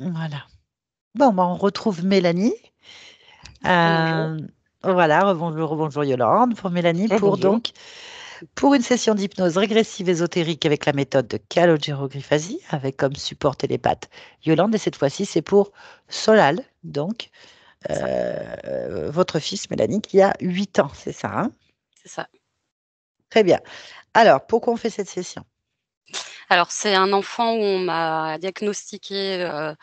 Voilà. Bon, ben, on retrouve Mélanie. Euh, voilà, rebonjour, rebonjour Yolande pour Mélanie eh, pour donc pour une session d'hypnose régressive ésotérique avec la méthode de calogéroglyphasie, avec comme support pattes. Yolande et cette fois-ci c'est pour Solal donc euh, votre fils Mélanie qui a 8 ans, c'est ça hein C'est ça. Très bien. Alors, pourquoi on fait cette session alors, c'est un enfant où on m'a diagnostiqué euh,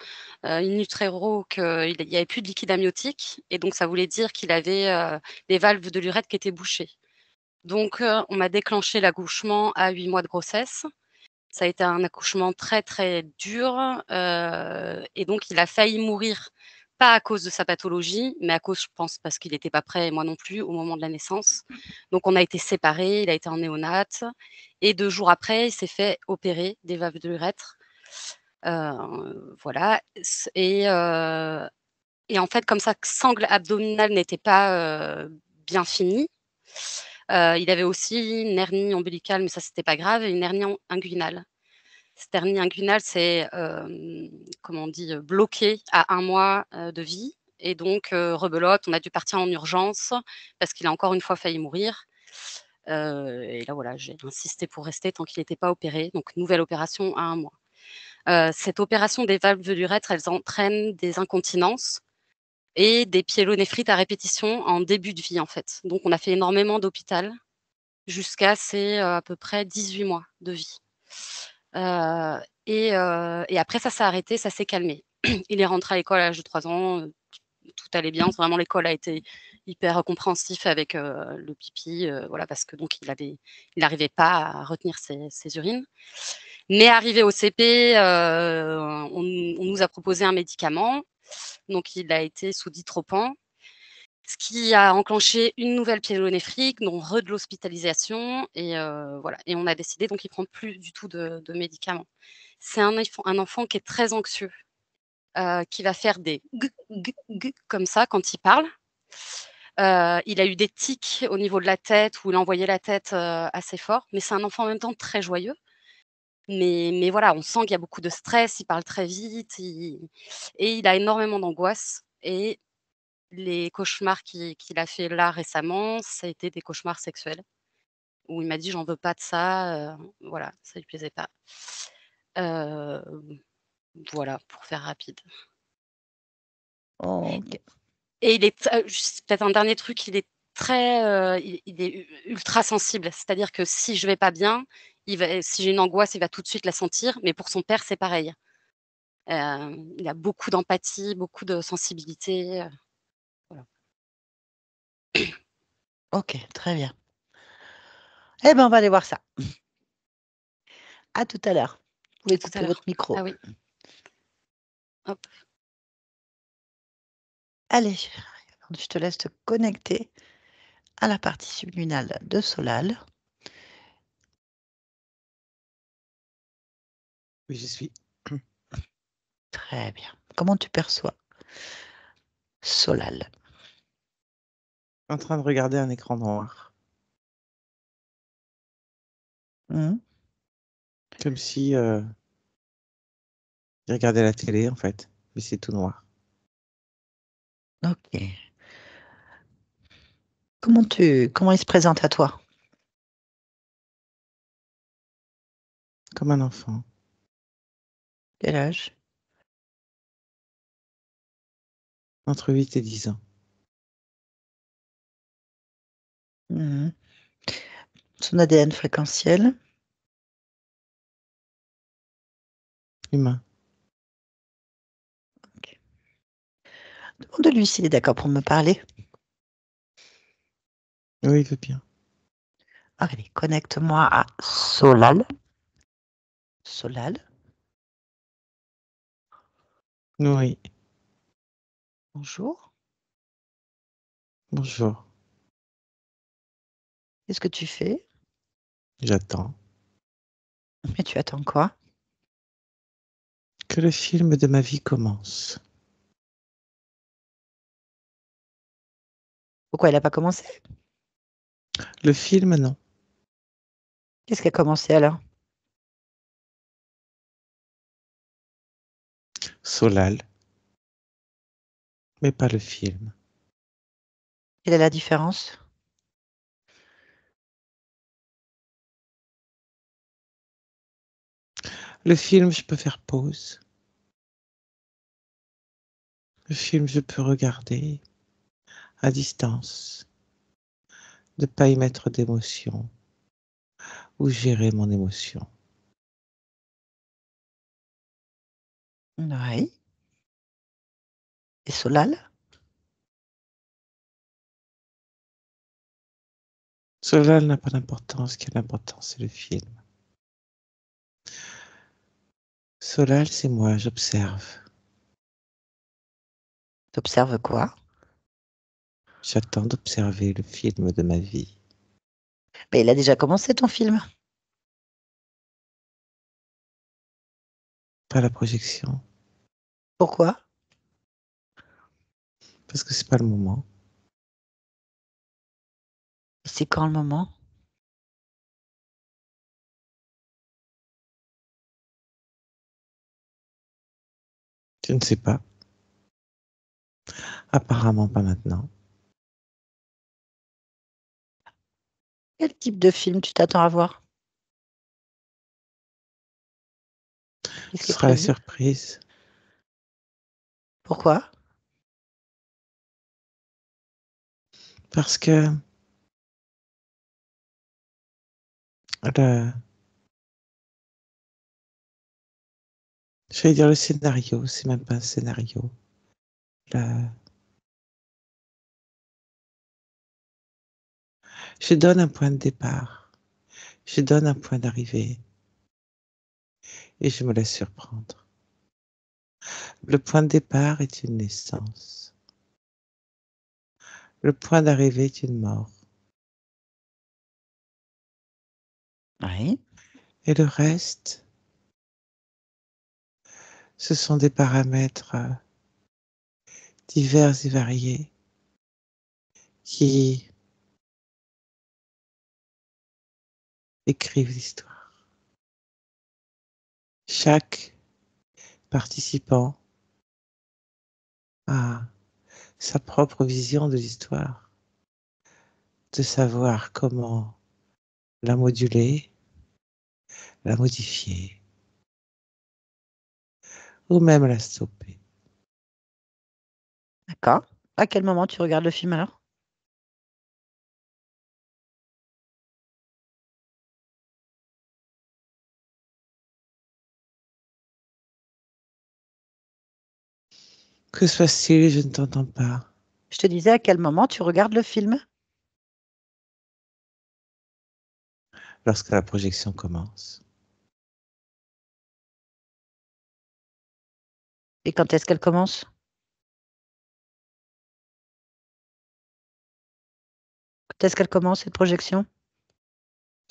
in euh, utero qu'il n'y avait plus de liquide amniotique. Et donc, ça voulait dire qu'il avait les euh, valves de l'urette qui étaient bouchées. Donc, euh, on m'a déclenché l'accouchement à 8 mois de grossesse. Ça a été un accouchement très, très dur. et donc, il a failli mourir pas à cause de sa pathologie, mais à cause, je pense, parce qu'il n'était pas prêt, moi non plus, au moment de la naissance. Donc, on a été séparés, il a été en néonate. Et deux jours après, il s'est fait opérer des valves de l'urètre. Euh, voilà. Euh, et, en fait, comme sa sangle abdominale n'était pas euh, bien finie, il avait aussi une hernie ombilicale, mais ça, c'était pas grave, et une hernie inguinale hernie inguinale, c'est, euh, bloqué à un mois de vie. Et donc, rebelote, on a dû partir en urgence parce qu'il a encore une fois failli mourir. et là, voilà, j'ai insisté pour rester tant qu'il n'était pas opéré. Donc, nouvelle opération à un mois. cette opération des valves de l'urètre, elles entraînent des incontinences et des piélonéphrites à répétition en début de vie, en fait. Donc, on a fait énormément d'hôpital jusqu'à ces à peu près 18 mois de vie. Euh, euh, et, après, ça s'est arrêté, ça s'est calmé. Il est rentré à l'école à l'âge de 3 ans, euh, tout allait bien. Vraiment, l'école a été hyper compréhensif avec le pipi, voilà, parce que donc il avait, il n'arrivait pas à retenir ses, urines. Mais arrivé au CP, on, on, nous a proposé un médicament. Donc, il a été sous ditropan ce qui a enclenché une nouvelle piélonéphrite, donc re de l'hospitalisation, et euh, voilà. Et on a décidé donc il prend plus du tout de, médicaments. C'est un, un, enfant qui est très anxieux, euh, qui va faire des g, g comme ça quand il parle. Euh, il a eu des tics au niveau de la tête où il envoyé la tête assez fort, mais c'est un enfant en même temps très joyeux. Mais, mais voilà, on sent qu'il y a beaucoup de stress, il parle très vite et il a énormément d'angoisse. Et les cauchemars qu'il a fait là récemment, ça a été des cauchemars sexuels où il m'a dit j'en veux pas de ça, euh, voilà, ça lui plaisait pas. Euh, voilà, pour faire rapide. Oh, et il est euh, peut-être un dernier truc, il est très, il, est ultra sensible, c'est-à-dire que si je vais pas bien, il si j'ai une angoisse, il va tout de suite la sentir. Mais pour son père, c'est pareil. il a beaucoup d'empathie, beaucoup de sensibilité. Ok, très bien. Eh bien, on va aller voir ça. À tout à l'heure. Vous tout à votre micro. Ah oui. Hop. Allez, je te laisse te connecter à la partie sublunale de Solal. Oui, j'y suis. Très bien. Comment tu perçois Solal en train de regarder un écran noir. Mmh. Comme si euh, il la télé en fait, mais c'est tout noir. Ok. Comment tu comment il se présente à toi Comme un enfant. Quel âge Entre 8 et 10 ans. Mhm. Son ADN fréquentiel. Humain. OK. Demande-lui s'il est d'accord pour me parler. Oui, il bien. Allez, connecte-moi à Solal. Solal. Oui. Bonjour. Bonjour. Qu'est-ce que tu fais J'attends. Mais tu attends quoi Que le film de ma vie commence. Pourquoi il n'a pas commencé Le film, non. Qu'est-ce qui a commencé alors Solal. Mais pas le film. Quelle est la différence Le film, je peux faire pause. Le film, je peux regarder à distance, ne pas y mettre d'émotion ou gérer mon émotion. Oui. Et Solal Solal n'a pas d'importance, ce qui a c'est le film. Solal, c'est moi, j'observe. T'observes quoi J'attends d'observer le film de ma vie. Mais il a déjà commencé ton film. Pas la projection. Pourquoi Parce que c'est pas le moment. C'est quand le moment Je ne sais pas. Apparemment pas maintenant. Quel type de film tu t'attends à voir Ce sera la surprise. Pourquoi Parce que Je vais dire le scénario, c'est même pas un scénario. Je donne un point de départ, je donne un point d'arrivée et je me laisse surprendre. Le point de départ est une naissance. Le point d'arrivée est une mort. Et le reste, ce sont des paramètres euh, divers et variés qui écrivent l'histoire. Chaque participant a sa propre vision de l'histoire, de savoir comment la moduler, la modifier, ou même la stopper. D'accord. À quel moment tu regardes le film alors Que se passe-t-il Je ne t'entends pas. Je te disais à quel moment tu regardes le film Lorsque la projection commence. Et quand est-ce qu'elle commence Quand est-ce qu'elle commence cette projection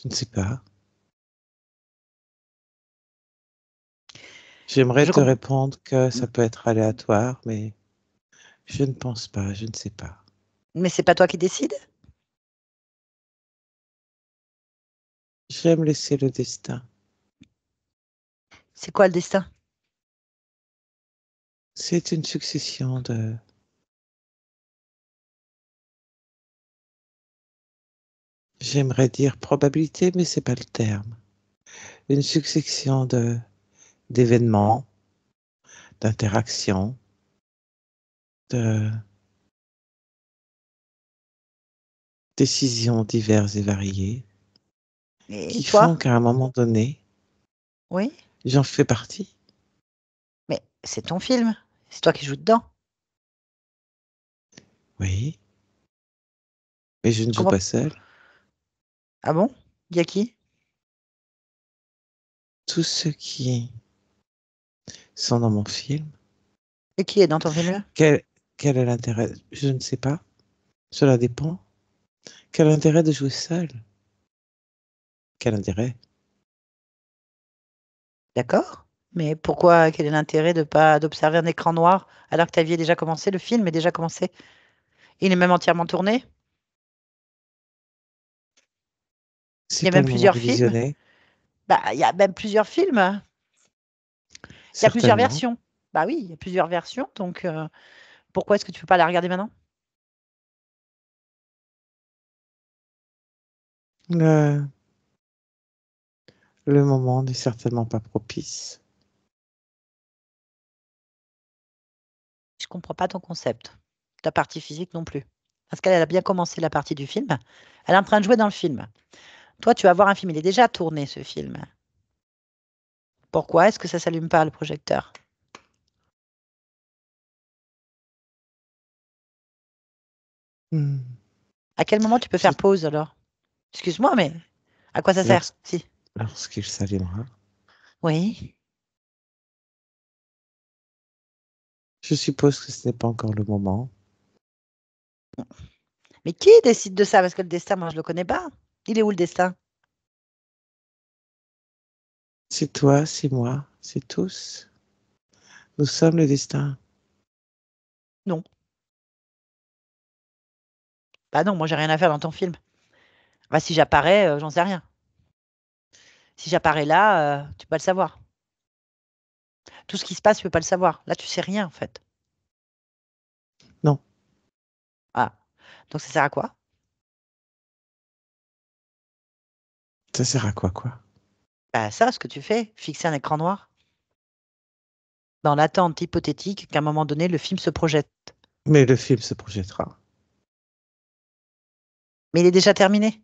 Je ne sais pas. J'aimerais te répondre que ça peut être aléatoire, mais je ne pense pas, je ne sais pas. Mais c'est pas toi qui décides J'aime laisser le destin. C'est quoi le destin c'est une succession de... J'aimerais dire probabilité, mais c'est pas le terme. Une succession de d'événements, d'interactions, de décisions diverses et variées qui font qu'à un moment donné, oui, j'en fais partie. Mais c'est ton film. C'est toi qui joues dedans. Oui. Mais je ne joue pas seul. Ah bon Il y a qui Tous ceux qui sont dans mon film. Et qui est dans ton film quel, quel est l'intérêt Je ne sais pas. Cela dépend. Quel intérêt de jouer seul Quel intérêt D'accord mais pourquoi, quel est l'intérêt de pas d'observer un écran noir alors que ta vie est déjà commencée, le film est déjà commencé Il est même entièrement tourné Il y a même plusieurs films. Bah, il y a même plusieurs films. Il y a plusieurs versions. Bah oui, il y a plusieurs versions. Donc, euh, pourquoi est-ce que tu ne peux pas la regarder maintenant euh, le moment n'est certainement pas propice. comprends pas ton concept, ta partie physique non plus. Parce qu'elle a bien commencé la partie du film, elle est en train de jouer dans le film. Toi, tu vas voir un film, il est déjà tourné ce film. Pourquoi est-ce que ça s'allume pas le projecteur hmm. À quel moment tu peux faire pause alors Excuse-moi, mais à quoi ça sert Lors... Si. Lorsqu'il s'allumera. Oui. Je suppose que ce n'est pas encore le moment. Mais qui décide de ça Parce que le destin, moi, je ne le connais pas. Il est où le destin C'est toi, c'est moi, c'est tous. Nous sommes le destin. Non. Bah non, moi, j'ai rien à faire dans ton film. Bah, si j'apparais, euh, j'en sais rien. Si j'apparais là, euh, tu peux le savoir. Tout ce qui se passe, tu ne peux pas le savoir. Là, tu sais rien, en fait. Non. Ah. Donc, ça sert à quoi Ça sert à quoi, quoi Bah, ça, ce que tu fais, fixer un écran noir. Dans l'attente hypothétique qu'à un moment donné, le film se projette. Mais le film se projettera. Mais il est déjà terminé.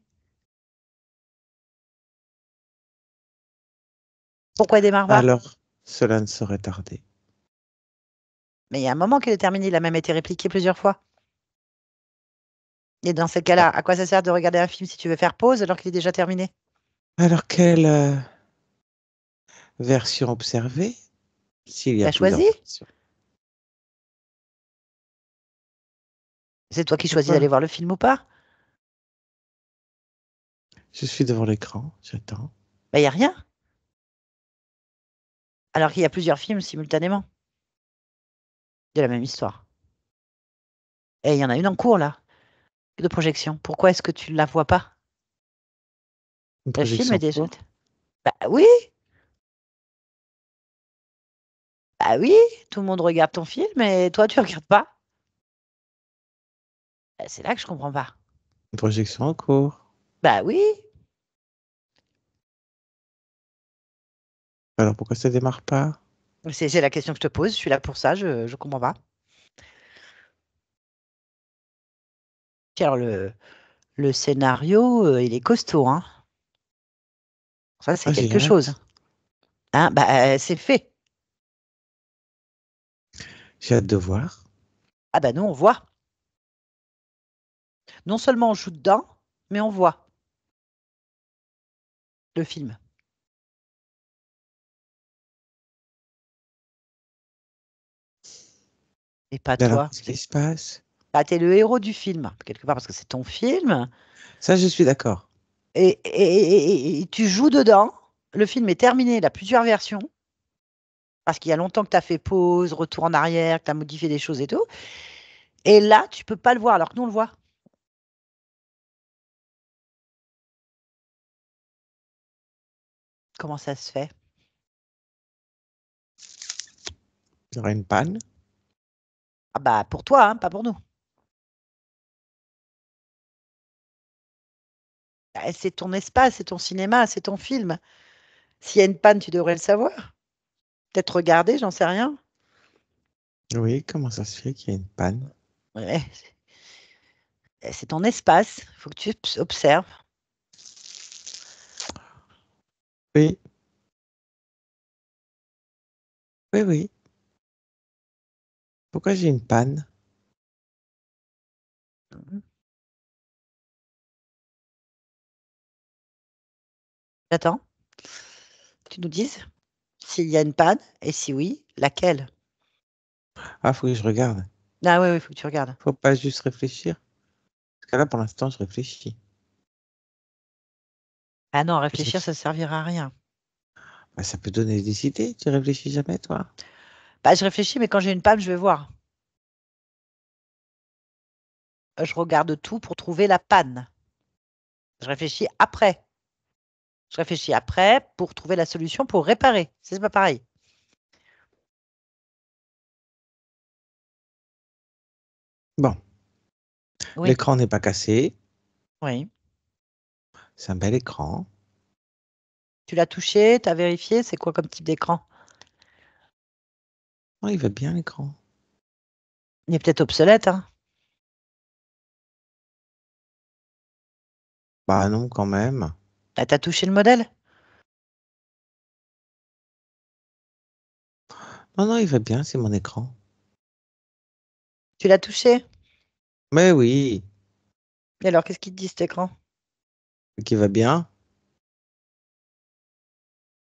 Pourquoi il démarre Alors, cela ne saurait tarder. Mais il y a un moment qu'il est terminé, il a même été répliqué plusieurs fois. Et dans ce cas-là, à quoi ça sert de regarder un film si tu veux faire pause alors qu'il est déjà terminé Alors quelle euh, version observer S'il y a choisi C'est toi qui choisis d'aller voir le film ou pas Je suis devant l'écran, j'attends. Il y n'y a rien. Alors qu'il y a plusieurs films simultanément de la même histoire. Et il y en a une en cours là, de projection. Pourquoi est-ce que tu ne la vois pas une Le Bah oui Bah oui, tout le monde regarde ton film et toi tu regardes pas. Bah, c'est là que je comprends pas. Une projection en cours. Bah oui, Alors pourquoi ça démarre pas C'est la question que je te pose, je suis là pour ça, je ne comprends pas. le, scénario, euh, il est costaud. Hein. Ça, c'est ah, quelque chose. Hein, bah, euh, c'est fait. J'ai hâte de voir. Ah bah nous, on voit. Non seulement on joue dedans, mais on voit le film. Et pas toi. quest ce qui se passe bah, Tu es le héros du film, quelque part, parce que c'est ton film. Ça, je suis d'accord. Et, tu joues dedans. Le film est terminé, il a plusieurs versions. Parce qu'il y a longtemps que tu as fait pause, retour en arrière, que tu as modifié des choses et tout. Et là, tu peux pas le voir, alors que nous, on le voit. Comment ça se fait Il y une panne ah bah pour toi, hein, pas pour nous. Bah, c'est ton espace, c'est ton cinéma, c'est ton film. S'il y a une panne, tu devrais le savoir. Peut-être regarder, j'en sais rien. Oui, comment ça se fait qu'il y a une panne C'est ton espace, il faut que tu observes. Oui. Oui, oui. Pourquoi j'ai une panne J'attends. Tu nous dises s'il y a une panne et si oui, laquelle Ah, faut que je regarde. Ah oui, oui, faut que tu regardes. Faut pas juste réfléchir. Parce que là, pour l'instant, je réfléchis. Ah non, réfléchir, ça ne servira à rien. Bah, ça peut donner des idées. Tu réfléchis jamais, toi bah, je réfléchis, mais quand j'ai une panne, je vais voir. Euh, je regarde tout pour trouver la panne. Je réfléchis après. Je réfléchis après pour trouver la solution pour réparer. C'est pas pareil. Bon. L'écran n'est pas cassé. Oui. C'est un bel écran. Tu l'as touché? Tu as vérifié? C'est quoi comme type d'écran? Oh, il va bien l'écran. Il est peut-être obsolète, hein. Bah non, quand même. Bah, t'as touché le modèle Non, non, il va bien, c'est mon écran. Tu l'as touché Mais oui. Et alors, qu'est-ce qu'il te dit cet écran Qui va bien.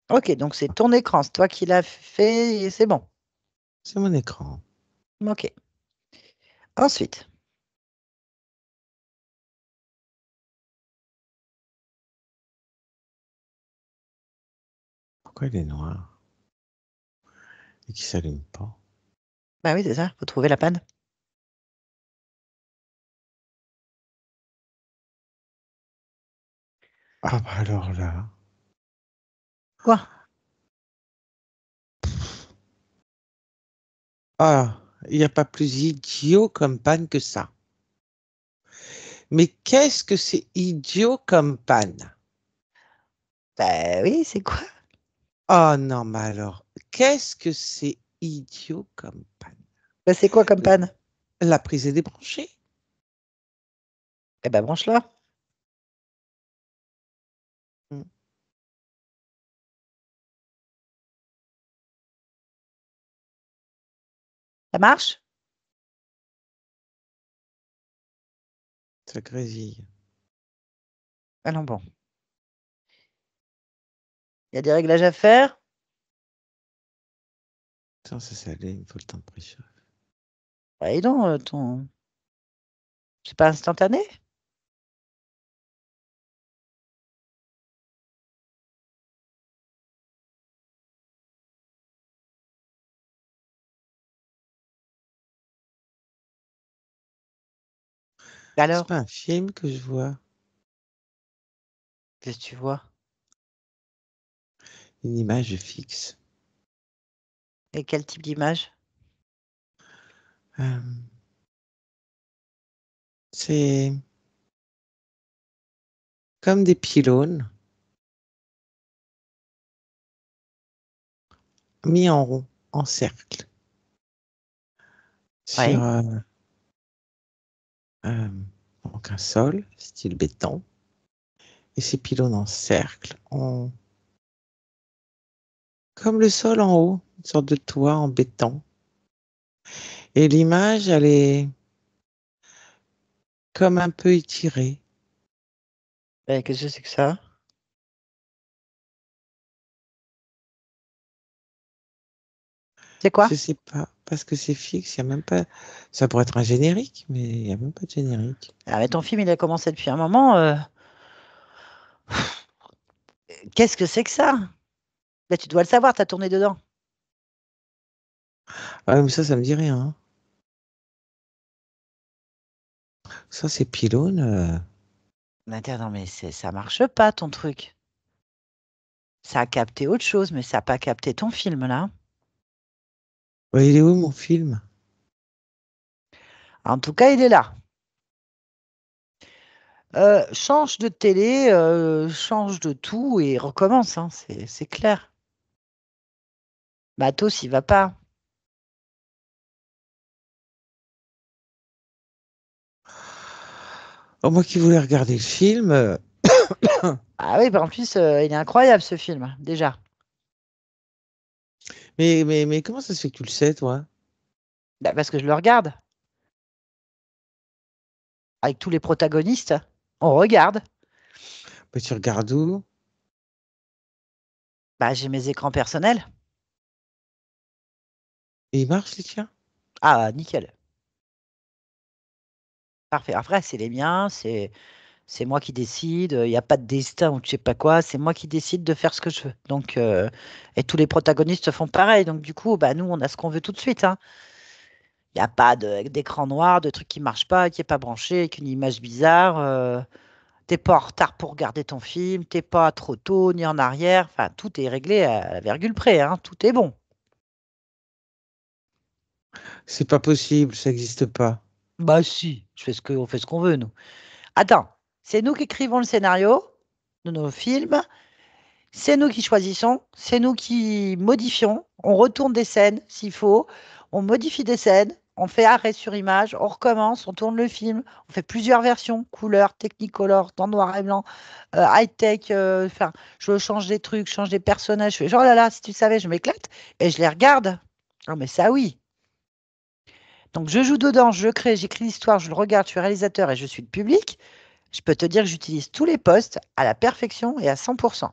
Ok, donc c'est ton écran, c'est toi qui l'as fait et c'est bon. C'est mon écran. OK. Ensuite. Pourquoi il est noir Et qui s'allume pas Bah oui, c'est ça, vous trouvez la panne. Ah bah alors là. Quoi Ah, il n'y a pas plus idiot comme panne que ça. Mais qu'est-ce que c'est idiot comme panne Ben oui, c'est quoi Oh non, mais alors, qu'est-ce que c'est idiot comme panne Ben c'est quoi comme panne La prise est débranchée. Eh ben branche-la. Ça marche Ça grésille. Allons bon. Il y a des réglages à faire ça s'est allé, il me faut le temps de Bah, Ouais, donc, euh, ton. C'est pas instantané Alors C'est pas un film que je vois. que tu vois Une image fixe. Et quel type d'image euh, C'est comme des pylônes mis en rond, en cercle. Sur, euh, euh, donc un sol, style béton. Et ces pylônes en cercle comme le sol en haut, une sorte de toit en béton. Et l'image, elle est comme un peu étirée. Ben, qu'est-ce que c'est que ça C'est quoi Je sais pas parce que c'est fixe, il y a même pas. Ça pourrait être un générique, mais il n'y a même pas de générique. Ah, mais ton film, il a commencé depuis un moment. Euh. Qu'est-ce que c'est que ça Là, bah, tu dois le savoir, tu as tourné dedans. Ah, mais ça, ça me dit rien. Hein. Ça, c'est pylône. Euh. Non, mais ça marche pas, ton truc. Ça a capté autre chose, mais ça n'a pas capté ton film, là il est où mon film En tout cas, il est là. Euh, change de télé, euh, change de tout et recommence, hein, c'est clair. Matos, il va pas. Oh, moi qui voulais regarder le film. Euh, ah oui, bah, en plus, il est incroyable ce film, déjà. Mais, mais, comment ça se fait que tu le sais, toi bah, Parce que je le regarde. Avec tous les protagonistes, on regarde. Mais tu regardes où Bah j'ai mes écrans personnels. Et ils marchent les tiens Ah nickel. Parfait. Après, c'est les miens, c'est c'est moi qui décide, il euh, n'y a pas de destin ou je sais pas quoi, c'est moi qui décide de faire ce que je veux. Donc, euh, et tous les protagonistes font pareil. Donc, du coup, bah, nous, on a ce qu'on veut tout de suite. Il hein. n'y a pas d'écran noir, de trucs qui ne marchent pas, qui n'est pas branché, une image bizarre. Tu euh, t'es pas en retard pour regarder ton film, t'es pas trop tôt ni en arrière. Enfin, tout est réglé à la virgule près. Hein. Tout est bon. C'est pas possible, ça n'existe pas. Bah si, on fait ce qu'on veut, nous. Attends, c'est nous qui écrivons le scénario de nos films. C'est nous qui choisissons, c'est nous qui modifions. On retourne des scènes s'il faut, on modifie des scènes, on fait arrêt sur image, on recommence, on tourne le film, on fait plusieurs versions, couleur, technicolor, temps noir et blanc, euh, high-tech, euh, enfin, je change des trucs, change des personnages, je fais genre oh là là, si tu savais, je m'éclate et je les regarde. Non mais ça oui. Donc je joue dedans, je crée, j'écris l'histoire, je le regarde, je suis réalisateur et je suis le public je peux te dire que j'utilise tous les postes à la perfection et à 100%.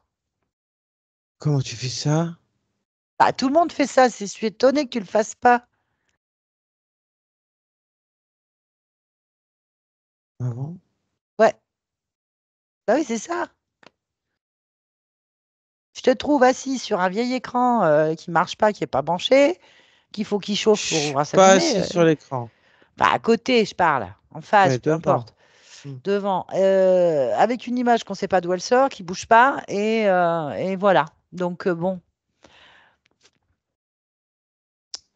Comment tu fais ça bah, Tout le monde fait ça, je suis étonnée que tu ne le fasses pas. Ah bon Ouais. Bah oui, c'est ça. Je te trouve assis sur un vieil écran qui euh, qui marche pas, qui n'est pas branché, qu'il faut qu'il chauffe pour je ouvrir Pas assis euh. sur l'écran. Bah, à côté, je parle, en face, peu importe. Mmh. devant, euh, avec une image qu'on ne sait pas d'où elle sort, qui ne bouge pas, et, euh, voilà. Donc euh, bon.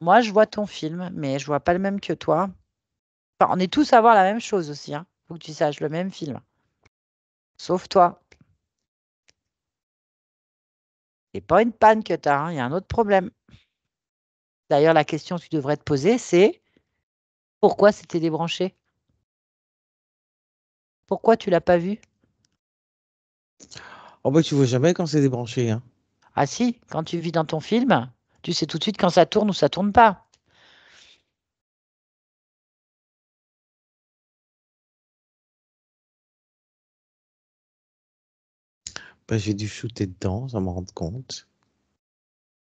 Moi, je vois ton film, mais je ne vois pas le même que toi. on est tous à voir la même chose aussi. il hein. Faut que tu saches le même film. Sauf toi. n'est pas une panne que tu as, hein. il y a un autre problème. D'ailleurs, la question que tu devrais te poser, c'est pourquoi c'était débranché pourquoi tu l'as pas vu Oh bah tu vois jamais quand c'est débranché. Hein. Ah si, quand tu vis dans ton film, tu sais tout de suite quand ça tourne ou ça tourne pas. Bah, j'ai dû shooter dedans, ça me rendre compte.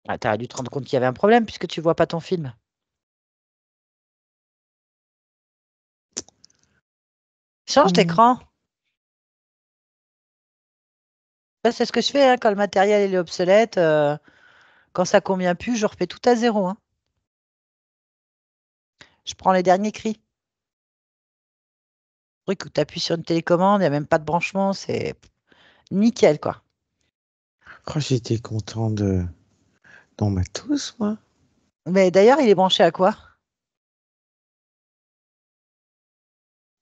Ah, t'as dû te rendre compte qu'il y avait un problème puisque tu vois pas ton film. Change hmm. d'écran. Bah, c'est ce que je fais hein, quand le matériel est obsolète. Euh, quand ça convient plus, je refais tout à zéro. Hein. Je prends les derniers cris. Le truc où tu appuies sur une télécommande, il n'y a même pas de branchement, c'est nickel quoi. Oh, j'étais content de. Dans ma tous, Mais d'ailleurs, il est branché à quoi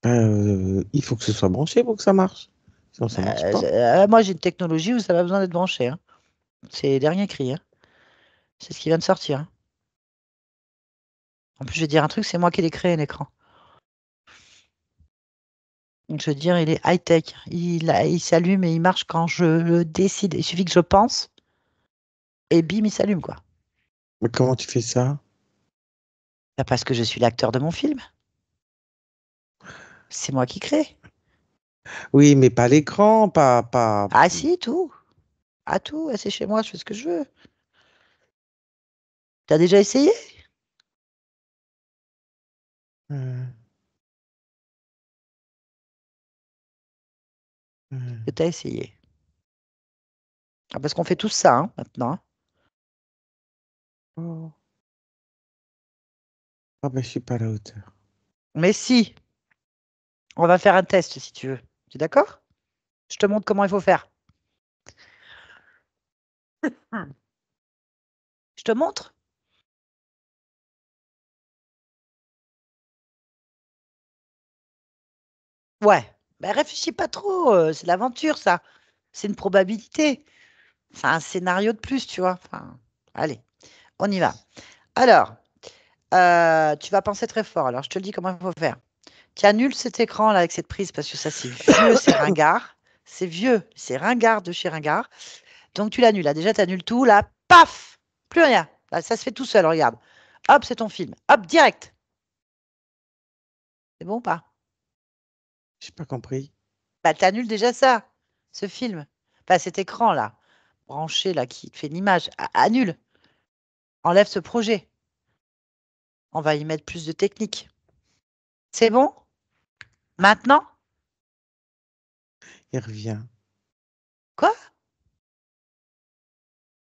Euh, il faut que ce soit branché pour que ça marche. Euh, euh, moi, j'ai une technologie où ça n'a pas besoin d'être branché. Hein. C'est dernier cri. Hein. C'est ce qui vient de sortir. Hein. En plus, je vais dire un truc, c'est moi qui ai créé, l'écran. Je veux dire, il est high-tech. Il, s'allume et il marche quand je le décide. Il suffit que je pense. Et bim, il s'allume, quoi. Mais comment tu fais ça bah, Parce que je suis l'acteur de mon film c'est moi qui crée. Oui, mais pas l'écran, pas, Ah si, tout. Ah tout, c'est chez moi, je fais ce que je veux. T'as déjà essayé hmm. Hmm. T'as essayé. Ah, parce qu'on fait tout ça hein, maintenant. Oh. Ah oh, ben je suis pas à la hauteur. Mais si, on va faire un test si tu veux. Tu es d'accord Je te montre comment il faut faire. Je te montre Ouais, ben, réfléchis pas trop, euh, c'est l'aventure ça. C'est une probabilité. C'est un scénario de plus, tu vois. Enfin, allez, on y va. Alors, euh, tu vas penser très fort. Alors, je te le dis comment il faut faire. Tu annules cet écran là avec cette prise parce que ça c'est vieux, c'est ringard. C'est vieux, c'est ringard de chez ringard. Donc tu l'annules. Là déjà tu annules tout, là paf, plus rien. ça se fait tout seul, regarde. Hop, c'est ton film. Hop, direct. C'est bon ou pas J'ai pas compris. Bah annules déjà ça, ce film. Bah cet écran là, branché là qui te fait l'image, annule. Enlève ce projet. On va y mettre plus de technique. C'est bon Maintenant Il revient. Quoi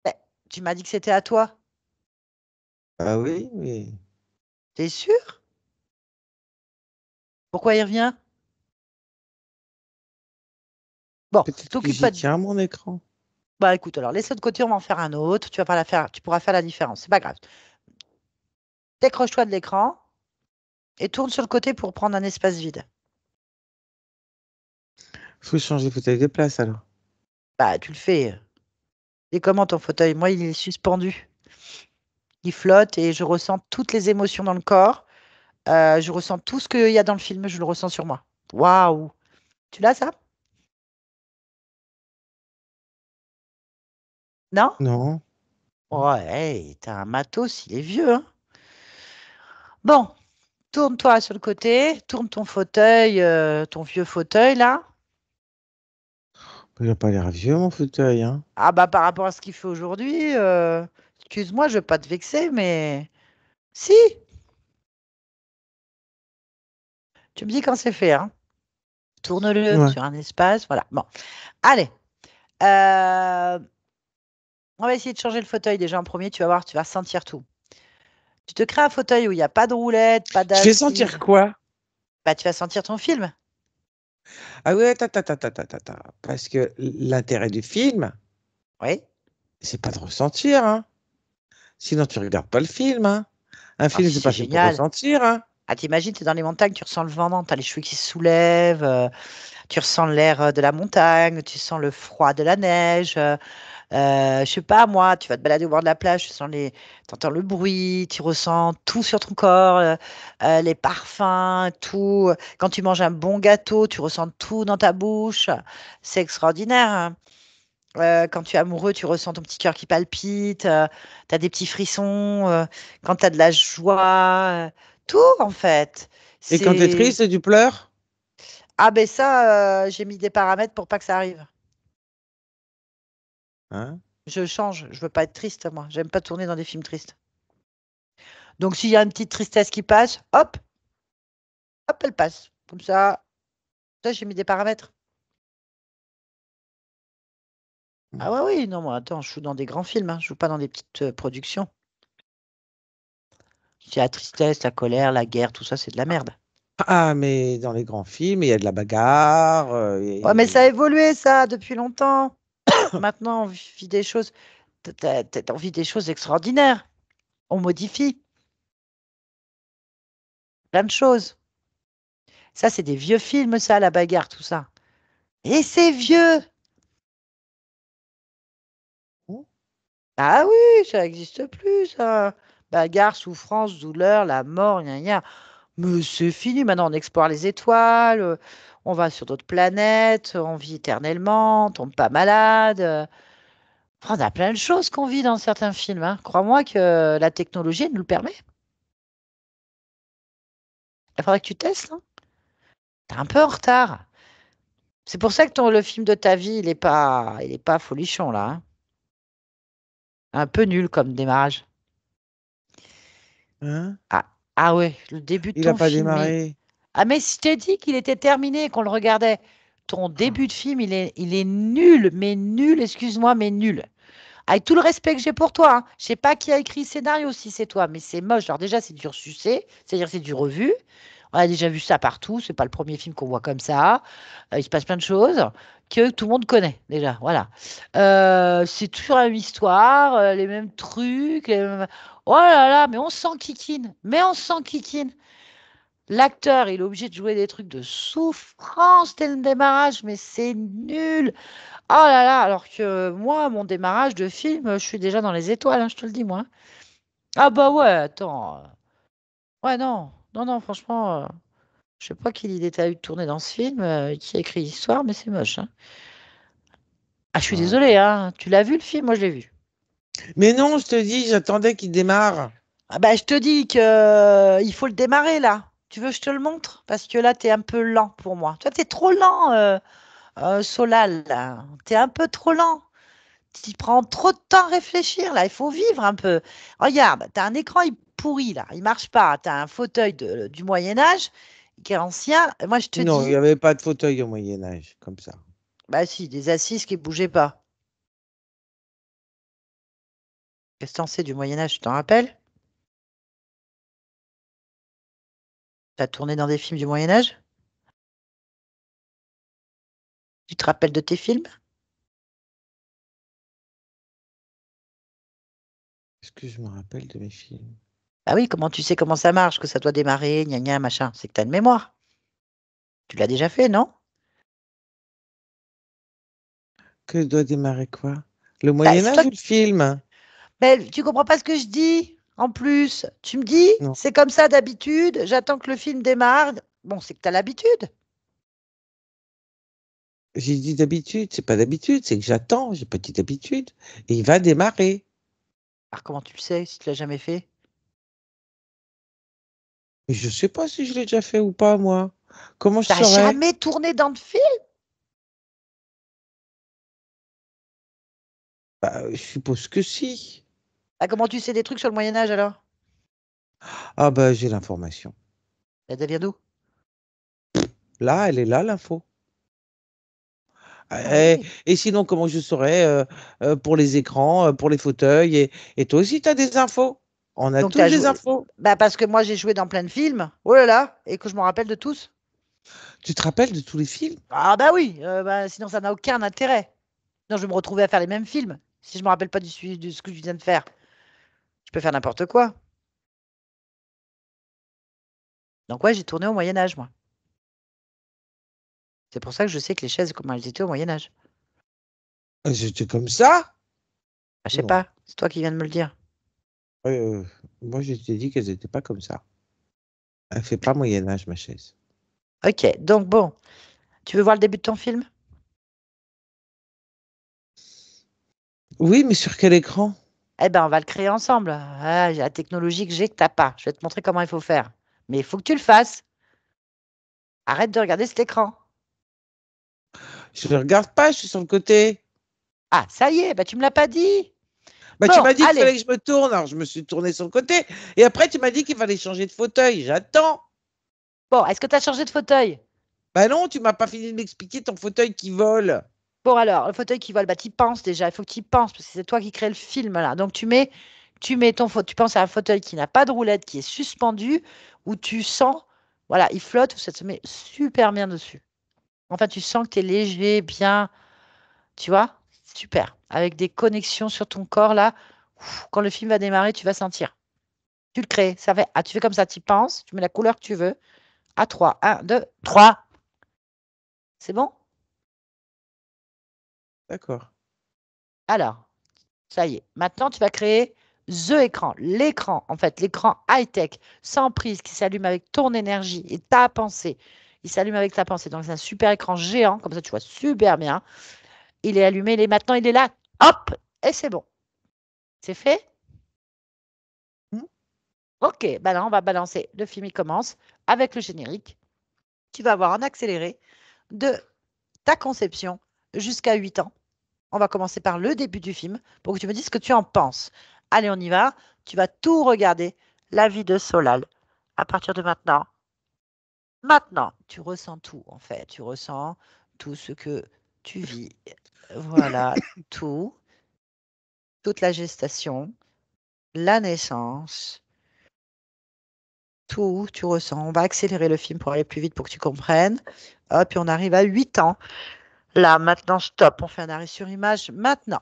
ben, Tu m'as dit que c'était à toi. Ah oui, oui. T'es sûr Pourquoi il revient Bon, t'occupes pas Tiens, mon écran. Bah écoute, alors laisse-le de côté, on va en faire un autre. Tu vas pas la faire, tu pourras faire la différence. C'est pas grave. Décroche-toi de l'écran et tourne sur le côté pour prendre un espace vide. Faut changer de fauteuil de place alors. Bah, tu le fais. Et comment ton fauteuil Moi, il est suspendu. Il flotte et je ressens toutes les émotions dans le corps. Euh, je ressens tout ce qu'il y a dans le film, je le ressens sur moi. Waouh Tu l'as ça Non Non. Ouais, t'as un matos, il est vieux. Hein. bon, tourne-toi sur le côté, tourne ton fauteuil, euh, ton vieux fauteuil là. Il pas l'air vieux, mon fauteuil. Hein. Ah, bah, par rapport à ce qu'il fait aujourd'hui, euh, excuse-moi, je vais pas te vexer, mais. Si Tu me dis quand c'est fait, hein. Tourne-le sur un espace, voilà. Bon. Allez. Euh, on va essayer de changer le fauteuil déjà en premier, tu vas voir, tu vas sentir tout. Tu te crées un fauteuil où il n'y a pas de roulette, pas d'âge. Tu vas sentir quoi Bah, tu vas sentir ton film. Ah ouais, ta, ta, Parce que l'intérêt du film, c'est pas de ressentir. Hein. Sinon, tu regardes pas le film. Hein. Un ah, film, c'est pas fait pour ressentir. Hein. Ah, t'imagines, t'es dans les montagnes, tu ressens le vent, non, t'as les cheveux qui se soulèvent, euh, tu ressens l'air euh, de la montagne, tu sens le froid de la neige, euh, euh, je sais pas, moi, tu vas te balader au bord de la plage, tu sens les, entends le bruit, tu ressens tout sur ton corps, euh, euh, les parfums, tout. Quand tu manges un bon gâteau, tu ressens tout dans ta bouche. C'est extraordinaire. Hein. quand tu es amoureux, tu ressens ton petit cœur qui palpite, tu as des petits frissons, quand tu as de la joie, tout en fait. Et quand tu es triste, tu pleures Ah ben ça, j'ai mis des paramètres pour pas que ça arrive. Hein? je change, je veux pas être triste, moi. J'aime pas tourner dans des films tristes. Donc s'il y a une petite tristesse qui passe, hop, hop, elle passe. Comme ça, j'ai mis des paramètres. Mmh. Ah ouais, oui, non, moi, attends, je joue dans des grands films, hein. je joue pas dans des petites euh, productions. la tristesse, la colère, la guerre, tout ça, c'est de la merde. Ah, ah mais dans les grands films, il y a de la bagarre. Euh, ouais, mais ça a évolué, ça, depuis longtemps. maintenant, on vit des choses, des choses extraordinaires. On modifie plein de choses. Ça, c'est des vieux films, ça, la bagarre, tout ça. Et c'est vieux. Ah oui, ça n'existe plus, ça. Bagarre, souffrance, douleur, la mort, rien, rien. Mais c'est fini, maintenant on explore les étoiles, euh, on va sur d'autres planètes, on vit éternellement, on tombe pas malade. on a plein de choses qu'on vit dans certains films. Hein. Crois-moi que la technologie nous le permet. Il faudrait que tu testes. Hein. es un peu en retard. C'est pour ça que le film de ta vie, il n'est pas, pas folichon là. Hein. Un peu nul comme démarrage. Hein ah, ah ouais, le début de il ton pas démarré. Ah mais je t'ai dit qu'il était terminé qu'on le regardait. Ton début de film, il est, il est nul, mais nul, excuse-moi, mais nul. Avec tout le respect que j'ai pour toi, hein. je sais pas qui a écrit le scénario, si c'est toi, mais c'est moche. Alors déjà, c'est du ressuscé c'est-à-dire c'est du revu. On a déjà vu ça partout, c'est pas le premier film qu'on voit comme ça. Euh, il se passe plein de choses que tout le monde connaît déjà, voilà. Euh, c'est toujours la même histoire, euh, les mêmes trucs. Oh là là, mais on s'en kikine, mais on s'en kikine. L'acteur, il est obligé de jouer des trucs de souffrance Tel le démarrage, mais c'est nul. Oh là là, alors que moi, mon démarrage de film, je suis déjà dans les étoiles, hein, je te le dis, moi. Ah bah ouais, attends. Ouais, non, non, non, franchement, je euh, je sais pas quelle idée t'as eu de tourner dans ce film, euh, qui a écrit l'histoire, mais c'est moche. Hein. Ah, je suis désolé, désolée, hein. tu l'as vu le film Moi, je l'ai vu. Mais non, je te dis, j'attendais qu'il démarre. Ah bah, je te dis qu'il euh, faut le démarrer là. Tu veux que je te le montre Parce que là, tu es un peu lent pour moi. Toi, tu es trop lent, euh, euh, Solal. Tu es un peu trop lent. Tu prends trop de temps à réfléchir, là. Il faut vivre un peu. Regarde, tu as un écran il pourri, là. Il marche pas. Tu as un fauteuil du Moyen-Âge qui est ancien. Moi, je te dis. Non, il n'y avait pas de fauteuil au Moyen-Âge, comme ça. Bah, si, des assises qui ne bougeaient pas. Qu'est-ce que c'est du Moyen-Âge, tu t'en rappelles tourner dans des films du Moyen Âge Tu te rappelles de tes films Est-ce que je me rappelle de mes films Ah oui, comment tu sais comment ça marche, que ça doit démarrer, gna gna, machin C'est que tu as une mémoire. Tu l'as déjà fait, non Que doit démarrer quoi Le bah, Moyen-Âge ou le film Mais tu comprends pas ce que je dis en plus, tu me dis, c'est comme ça d'habitude, j'attends que le film démarre. Bon, c'est que tu as l'habitude. J'ai dit d'habitude, c'est pas d'habitude, c'est que j'attends, j'ai pas dit d'habitude. Et il va démarrer. Alors comment tu le sais si tu l'as jamais fait Je je sais pas si je l'ai déjà fait ou pas, moi. Comment je jamais tourné dans le film bah, Je suppose que si. Ah, comment tu sais des trucs sur le Moyen Âge alors Ah bah j'ai l'information. Elle vient d'où Là, elle est là l'info. Ah eh, et, sinon, comment je saurais euh, euh, pour les écrans, euh, pour les fauteuils et, toi aussi, tu as des infos On a des infos. Bah parce que moi, j'ai joué dans plein de films. Oh là là Et que je me rappelle de tous. Tu te rappelles de tous les films Ah bah oui bah, Sinon, ça n'a aucun intérêt. Non, je vais me retrouver à faire les mêmes films si je me rappelle pas du, de ce que je viens de faire. Je peux faire n'importe quoi. Donc ouais, j'ai tourné au Moyen Âge, moi. C'est pour ça que je sais que les chaises, comment elles étaient au Moyen Âge. Ah, elles étaient comme ça ah, Je sais pas, c'est toi qui viens de me le dire. Euh, moi, je t'ai dit qu'elles n'étaient pas comme ça. Elle fait pas Moyen Âge, ma chaise. Ok, donc bon, tu veux voir le début de ton film Oui, mais sur quel écran eh bien, on va le créer ensemble. Ah, la technologie que j'ai que t'as pas. Je vais te montrer comment il faut faire. Mais il faut que tu le fasses. Arrête de regarder cet écran. Je ne regarde pas, je suis sur le côté. Ah, ça y est, bah, tu me l'as pas dit. Bah, tu m'as dit qu'il fallait que je me tourne, alors je me suis tournée sur le côté. Et après, tu m'as dit qu'il fallait changer de fauteuil. J'attends. Bon, est-ce que tu as changé de fauteuil Bah non, tu m'as pas fini de m'expliquer ton fauteuil qui vole. Bon, alors, le fauteuil qui vole, bah, tu penses déjà, il faut que tu penses, parce que c'est toi qui crée le film, là. Donc, tu mets, tu mets ton fauteuil, tu penses à un fauteuil qui n'a pas de roulette, qui est suspendu, où tu sens, voilà, il flotte, ça te met super bien dessus. Enfin, tu sens que tu es léger, bien, tu vois, super. Avec des connexions sur ton corps, là, quand le film va démarrer, tu vas sentir. Tu le crées, ça va. ah, tu fais comme ça, tu penses, tu mets la couleur que tu veux. À 3, 1, 2, 3. C'est bon D'accord. Alors, ça y est. Maintenant, tu vas créer The écran, l'écran, en fait, l'écran high-tech, sans prise, qui s'allume avec ton énergie et ta pensée. Il s'allume avec ta pensée. Donc, c'est un super écran géant, comme ça, tu vois super bien. Il est allumé, il maintenant, il est là. Hop, et c'est bon. C'est fait hmm. Ok, bah là, on va balancer. Le film, il commence avec le générique. Tu vas avoir un accéléré de ta conception jusqu'à 8 ans on va commencer par le début du film pour que tu me dises ce que tu en penses. Allez, on y va. Tu vas tout regarder. La vie de Solal. À partir de maintenant. Maintenant, tu ressens tout, en fait. Tu ressens tout ce que tu vis. Voilà, tout. Toute la gestation, la naissance, tout, tu ressens. On va accélérer le film pour aller plus vite pour que tu comprennes. Hop, et on arrive à 8 ans. Là, maintenant, stop, on fait un arrêt sur image maintenant.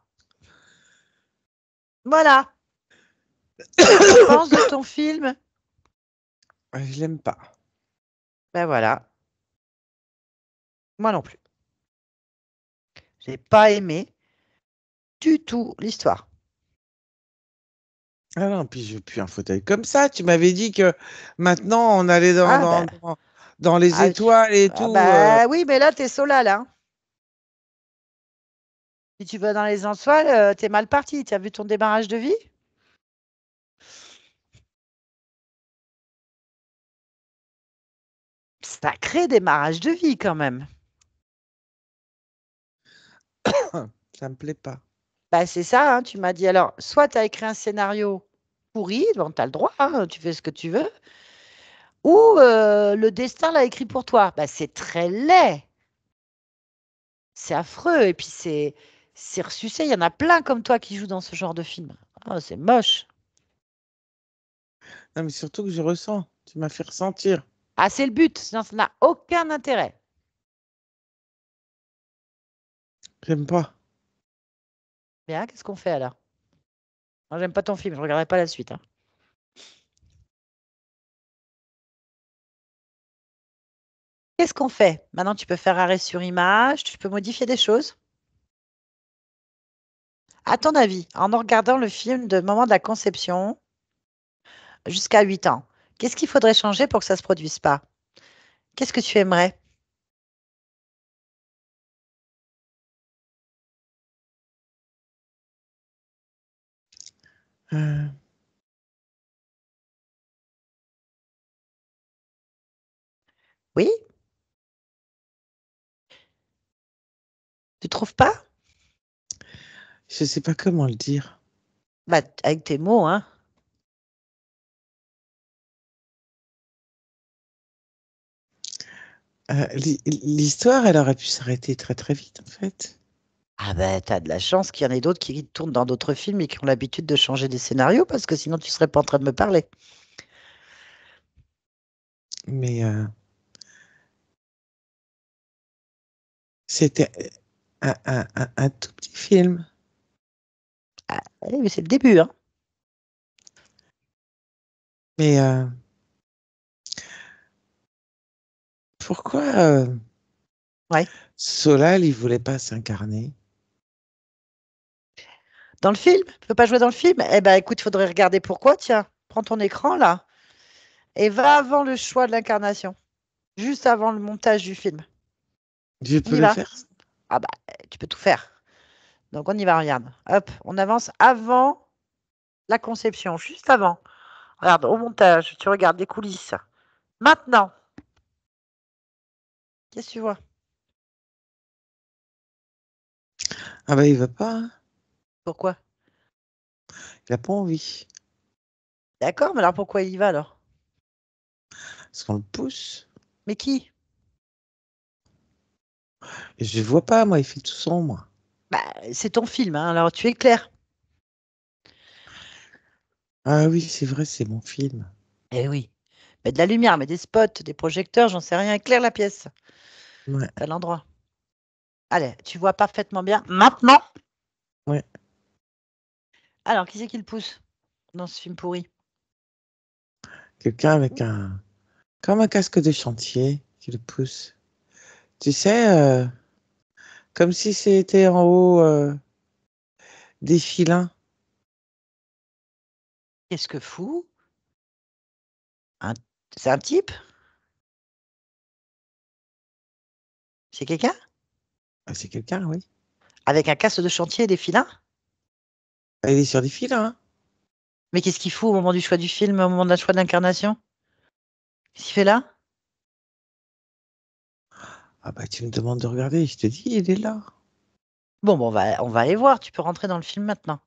Voilà. que penses de ton film euh, Je l'aime pas. Ben voilà. Moi non plus. J'ai pas aimé du tout l'histoire. Alors, ah puis je puis plus un fauteuil comme ça. Tu m'avais dit que maintenant on allait dans, ah ben. les ah, étoiles et tout. Ben euh. Oui, mais là, tu es Solal. là. Hein. Si tu vas dans les Ansoiles, euh, t'es mal parti. as vu ton démarrage de vie Sacré démarrage de vie quand même. Ça me plaît pas. Bah, c'est ça, hein, tu m'as dit. Alors, soit tu as écrit un scénario pourri, bon, tu as le droit, hein, tu fais ce que tu veux, ou euh, le destin l'a écrit pour toi. Bah, c'est très laid. C'est affreux. Et puis, c'est c'est ressuscé, Il y en a plein comme toi qui jouent dans ce genre de film. Ah, c'est moche. Non, mais surtout que je ressens. Tu m'as fait ressentir. Ah, c'est le but. Sinon, ça n'a aucun intérêt. J'aime pas. Bien, qu'est-ce qu'on fait alors Moi, j'aime pas ton film. Je regarderai pas la suite. Hein. Qu'est-ce qu'on fait Maintenant, tu peux faire arrêt sur image, tu peux modifier des choses. À ton avis, en regardant le film de moment de la conception jusqu'à 8 ans, qu'est-ce qu'il faudrait changer pour que ça ne se produise pas Qu'est-ce que tu aimerais euh. Oui Tu trouves pas je sais pas comment le dire. Bah, avec tes mots, hein. Euh, l'histoire, elle aurait pu s'arrêter très très vite, en fait. Ah ben, t'as de la chance qu'il y en ait d'autres qui tournent dans d'autres films et qui ont l'habitude de changer des scénarios, parce que sinon tu serais pas en train de me parler. Mais euh, c'était un tout petit film. Ah, c'est le début, hein. Mais euh, pourquoi euh, Solal, il voulait pas s'incarner Dans le film Il peut pas jouer dans le film Eh ben, écoute, il faudrait regarder pourquoi. Tiens, prends ton écran là et va avant le choix de l'incarnation, juste avant le montage du film. peux faire Ah bah, tu peux tout faire. Donc on y va, regarde. Hop, on avance avant la conception, juste avant. Regarde, au montage, tu regardes les coulisses. Maintenant, qu'est-ce que tu vois Ah bah il va pas. Hein. Pourquoi Il n'a pas envie. D'accord, mais alors pourquoi il y va alors Parce qu'on le pousse. Mais qui Je vois pas, moi, il fait tout sombre. Bah, c'est ton film, hein, alors tu es clair. Ah oui, c'est vrai, c'est mon film. Eh oui. Mais de la lumière, mais des spots, des projecteurs, j'en sais rien. Éclaire la pièce. Ouais. À l'endroit. Allez, tu vois parfaitement bien. Maintenant. Ouais. Alors, qui c'est qui le pousse dans ce film pourri Quelqu'un avec un. Comme un casque de chantier qui le pousse. Tu sais. Euh, comme si c'était en haut euh, des filins. Qu'est-ce que fou C'est un type C'est quelqu'un ah, C'est quelqu'un, oui. Avec un casque de chantier et des filins ah, Il est sur des filins. Hein. Mais qu'est-ce qu'il fout au moment du choix du film, au moment de la choix d'incarnation Qu'est-ce qu'il fait là ah bah tu me demandes de regarder, je te dis, il est là. Bon, bon on, va, on va aller voir, tu peux rentrer dans le film maintenant.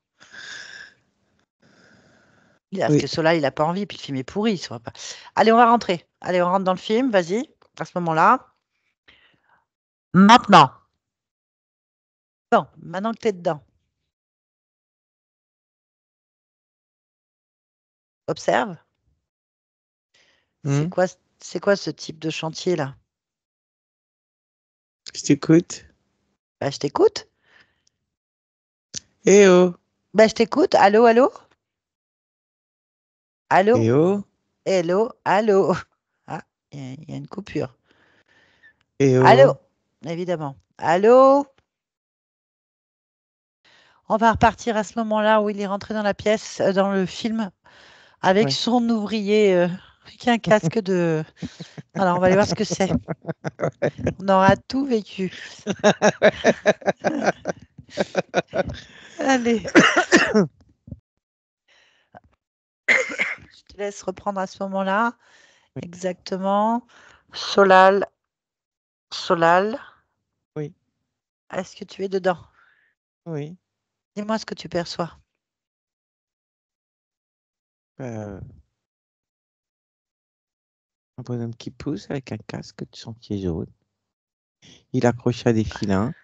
Parce que que cela, il n'a pas envie, puis le film est pourri. Il pas... Allez, on va rentrer. Allez, on rentre dans le film, vas-y, à ce moment-là. Maintenant. Bon, maintenant que tu es dedans. Observe. Hmm. C'est quoi ce type de chantier-là je t'écoute. Bah, je t'écoute. Eh oh. Bah, je t'écoute. Allô, allô Allô Eh oh. Hello, allô. Ah, il y, a une coupure. Eh oh. Allô, évidemment. Allô On va repartir à ce moment-là où il est rentré dans la pièce, euh, dans le film, avec son ouvrier. Euh, un casque de. Alors, on va aller voir ce que c'est. On aura tout vécu. Allez. Je te laisse reprendre à ce moment-là. Exactement. Solal. Solal. Oui. Est-ce que tu es dedans Oui. Dis-moi ce que tu perçois. Euh, un bonhomme qui pousse avec un casque de chantier jaune. Il accroche à des filins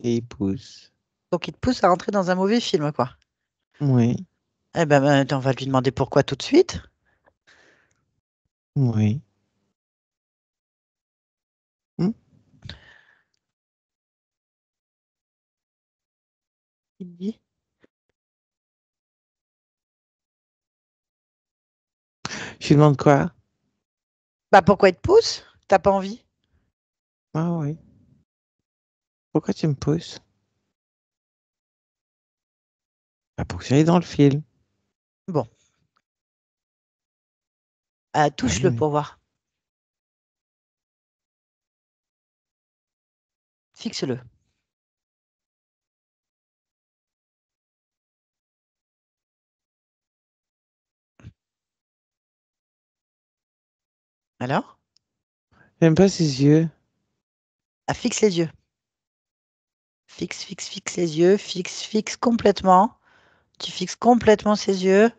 et il pousse. Donc il te pousse à rentrer dans un mauvais film, quoi. Oui. Eh ben, ben on va lui demander pourquoi tout de suite. Oui. Hmm? il dit. Je lui demande quoi bah, pourquoi être te pousse? T'as pas envie Ah oui. Pourquoi tu me pousses bah Pour que j'aille dans le fil. Bon. Touche-le pour voir. Fixe-le. Alors J'aime pas ses yeux. Ah, fixe les yeux. Fixe, fixe, fixe les yeux. Fixe, fixe complètement. Tu fixes complètement ses yeux.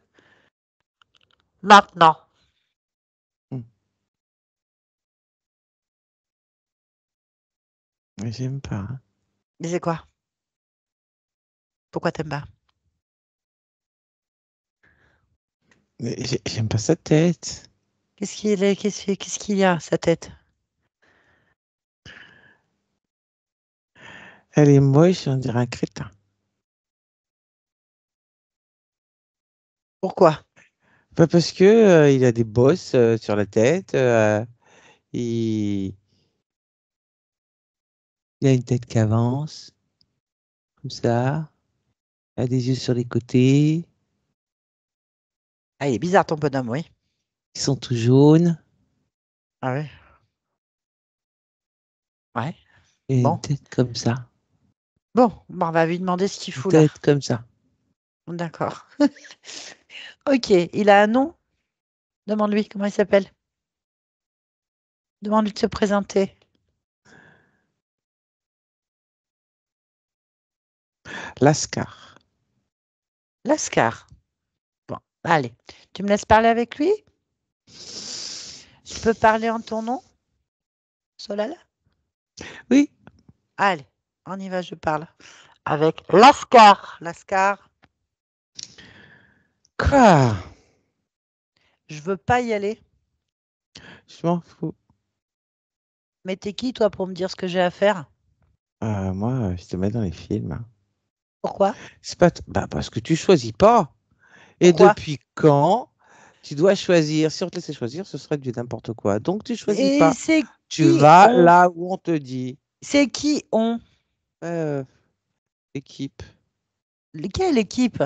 Maintenant. Mais j'aime pas. Hein. Mais c'est quoi Pourquoi t'aimes pas J'aime pas sa tête. Qu'est-ce qu'il y a, sa tête Elle est moche, on dirait un crétin. Pourquoi bah, Parce que euh, il a des bosses euh, sur la tête. Euh, il... il... a une tête qui avance, comme ça. Il a des yeux sur les côtés. Ah, il est bizarre ton bonhomme, oui. Ils sont tout jaunes. Ah ouais Ouais. Et bon. comme ça. Bon, on va lui demander ce qu'il fout peut tête comme ça. D'accord. ok, il a un nom Demande-lui comment il s'appelle. Demande-lui de se présenter. Lascar. Lascar. Bon, allez. Tu me laisses parler avec lui je peux parler en ton nom, Solal Oui. Allez, on y va, je parle. Avec Lascar. Lascar. Quoi Je veux pas y aller. Je m'en fous. Mais t'es qui, toi, pour me dire ce que j'ai à faire euh, Moi, je te mets dans les films. Pourquoi C'est pas bah, parce que tu choisis pas. Et depuis quand tu dois choisir. Si on te laissait choisir, ce serait du n'importe quoi. Donc tu choisis pas. Tu vas là où on te dit. C'est qui on euh, Équipe. Quelle équipe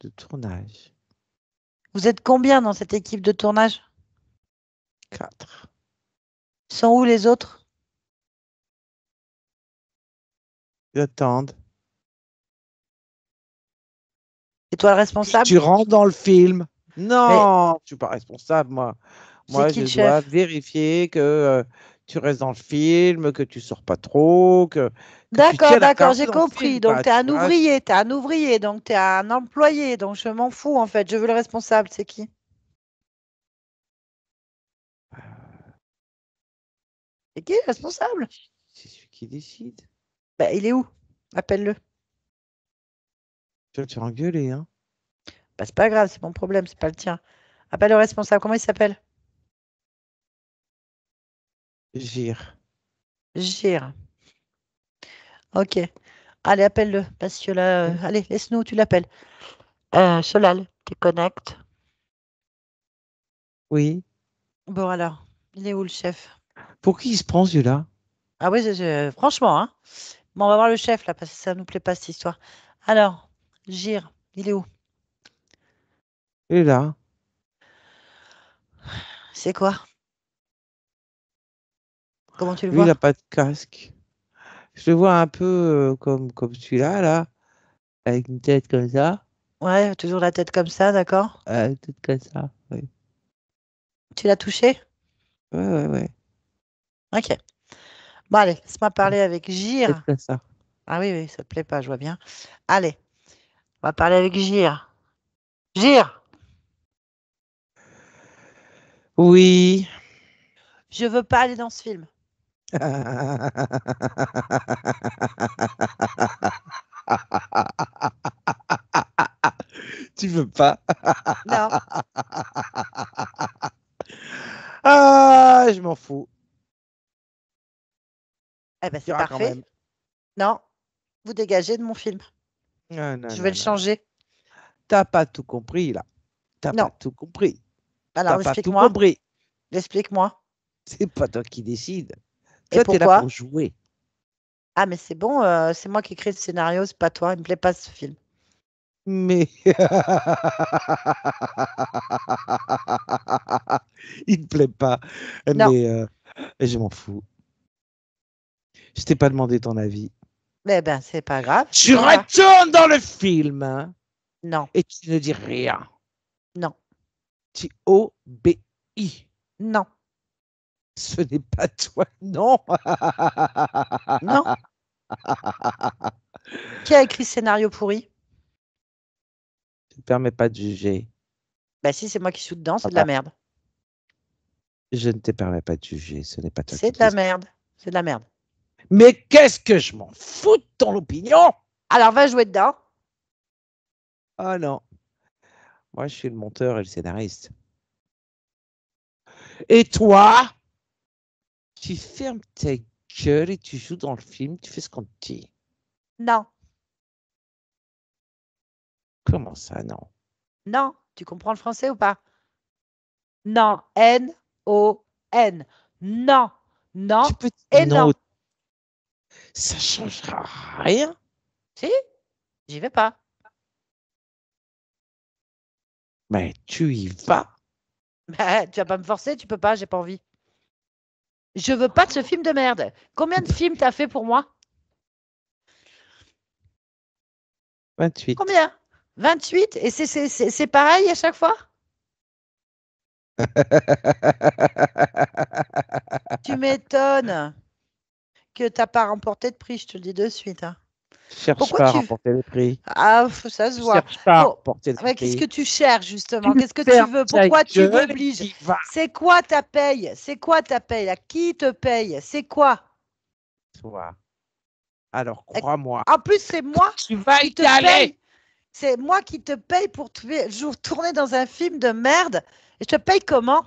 De tournage. Vous êtes combien dans cette équipe de tournage Quatre. Sont où les autres Ils attendent. et toi le responsable Tu rentres dans le film. Non, je je suis pas responsable, moi. Moi, je dois vérifier que euh, tu restes dans le film, que tu sors pas trop, que. d'accord, d'accord, j'ai compris. donc, bah, tu es un ouvrier, tu es un ouvrier, donc tu es un employé, donc je m'en fous en fait. Je veux le responsable, c'est qui euh. C'est qui le responsable C'est celui qui décide. Bah, il est où Appelle-le. Tu vas te faire engueuler, hein bah, c'est pas grave, c'est mon problème, c'est pas le tien. Appelle le responsable. Comment il s'appelle Gire. Gire. Ok. Allez, appelle-le. Parce là, euh, mmh. allez, laisse-nous, tu l'appelles. Euh, Solal, tu connectes Oui. Bon, alors, il est où le chef Pour qui il se prend celui-là Ah oui, franchement, hein. Bon, on va voir le chef là, parce que ça ne nous plaît pas cette histoire. Alors, Gire, il est où et là C'est quoi Comment tu le vois il n'a pas de casque. Je le vois un peu euh, comme, comme celui-là, là, avec une tête comme ça. Ouais, toujours la tête comme ça, d'accord Euh, tête comme ça, oui. Tu l'as touché Ouais, ouais, ouais. Ok. Bon, allez, laisse-moi parler avec Gire. ça. Ah oui, oui, ça te plaît pas, je vois bien. Allez, on va parler avec Gire. Gire oui. Je veux pas aller dans ce film. tu veux pas Non. ah, je m'en fous. Eh ben, c'est parfait. Non, vous dégagez de mon film. je vais le changer. T'as pas tout compris là. T'as pas tout compris. Bah, alors, Explique-moi. C'est pas toi qui décide. Toi, t'es là pour jouer. Ah, mais c'est bon, euh, c'est moi qui crée le scénario, c'est pas toi. Il me plaît pas ce film. Mais. Il ne plaît pas. Euh, non. Mais euh, je m'en fous. Je t'ai pas demandé ton avis. Mais eh ben, c'est pas grave. Tu retournes dans le film. Hein non. Et tu ne dis rien. C-O-B-I. Non. Ce n'est pas toi, non. non. Qui a écrit scénario pourri Tu ne permets pas de juger. Bah si, c'est moi qui suis dedans, c'est de la ah bah. merde. Je ne te permets pas de juger, ce n'est pas toi. C'est de la merde, c'est de la merde. Mais qu'est-ce que je m'en fous de ton opinion Alors va jouer dedans. Ah oh non. Moi, je suis le monteur et le scénariste. Et toi, tu fermes ta gueule et tu joues dans le film, tu fais ce qu'on te dit. Non. Comment ça, non Non. Tu comprends le français ou pas Non. N-O-N. Non. Non. Tu peux et non. non. Ça changera rien. Si, j'y vais pas. Mais tu y vas. Mais bah, tu vas pas me forcer, tu peux pas, j'ai pas envie. Je veux pas de ce film de merde. Combien de films t'as fait pour moi 28. Combien 28 Et c'est pareil à chaque fois Tu m'étonnes que t'as pas remporté de prix, je te le dis de suite. Hein. Cherche pas à remporter le prix. Ah, ça se voit. Cherche pas à le prix. Qu'est-ce que tu cherches justement Qu'est-ce que tu veux Pourquoi tu m'obliges C'est quoi ta paye C'est quoi ta paye à Qui te paye C'est quoi Toi. Alors crois-moi. En plus, c'est moi. Tu vas te aller. C'est moi qui te paye pour tourner dans un film de merde. Et je te paye comment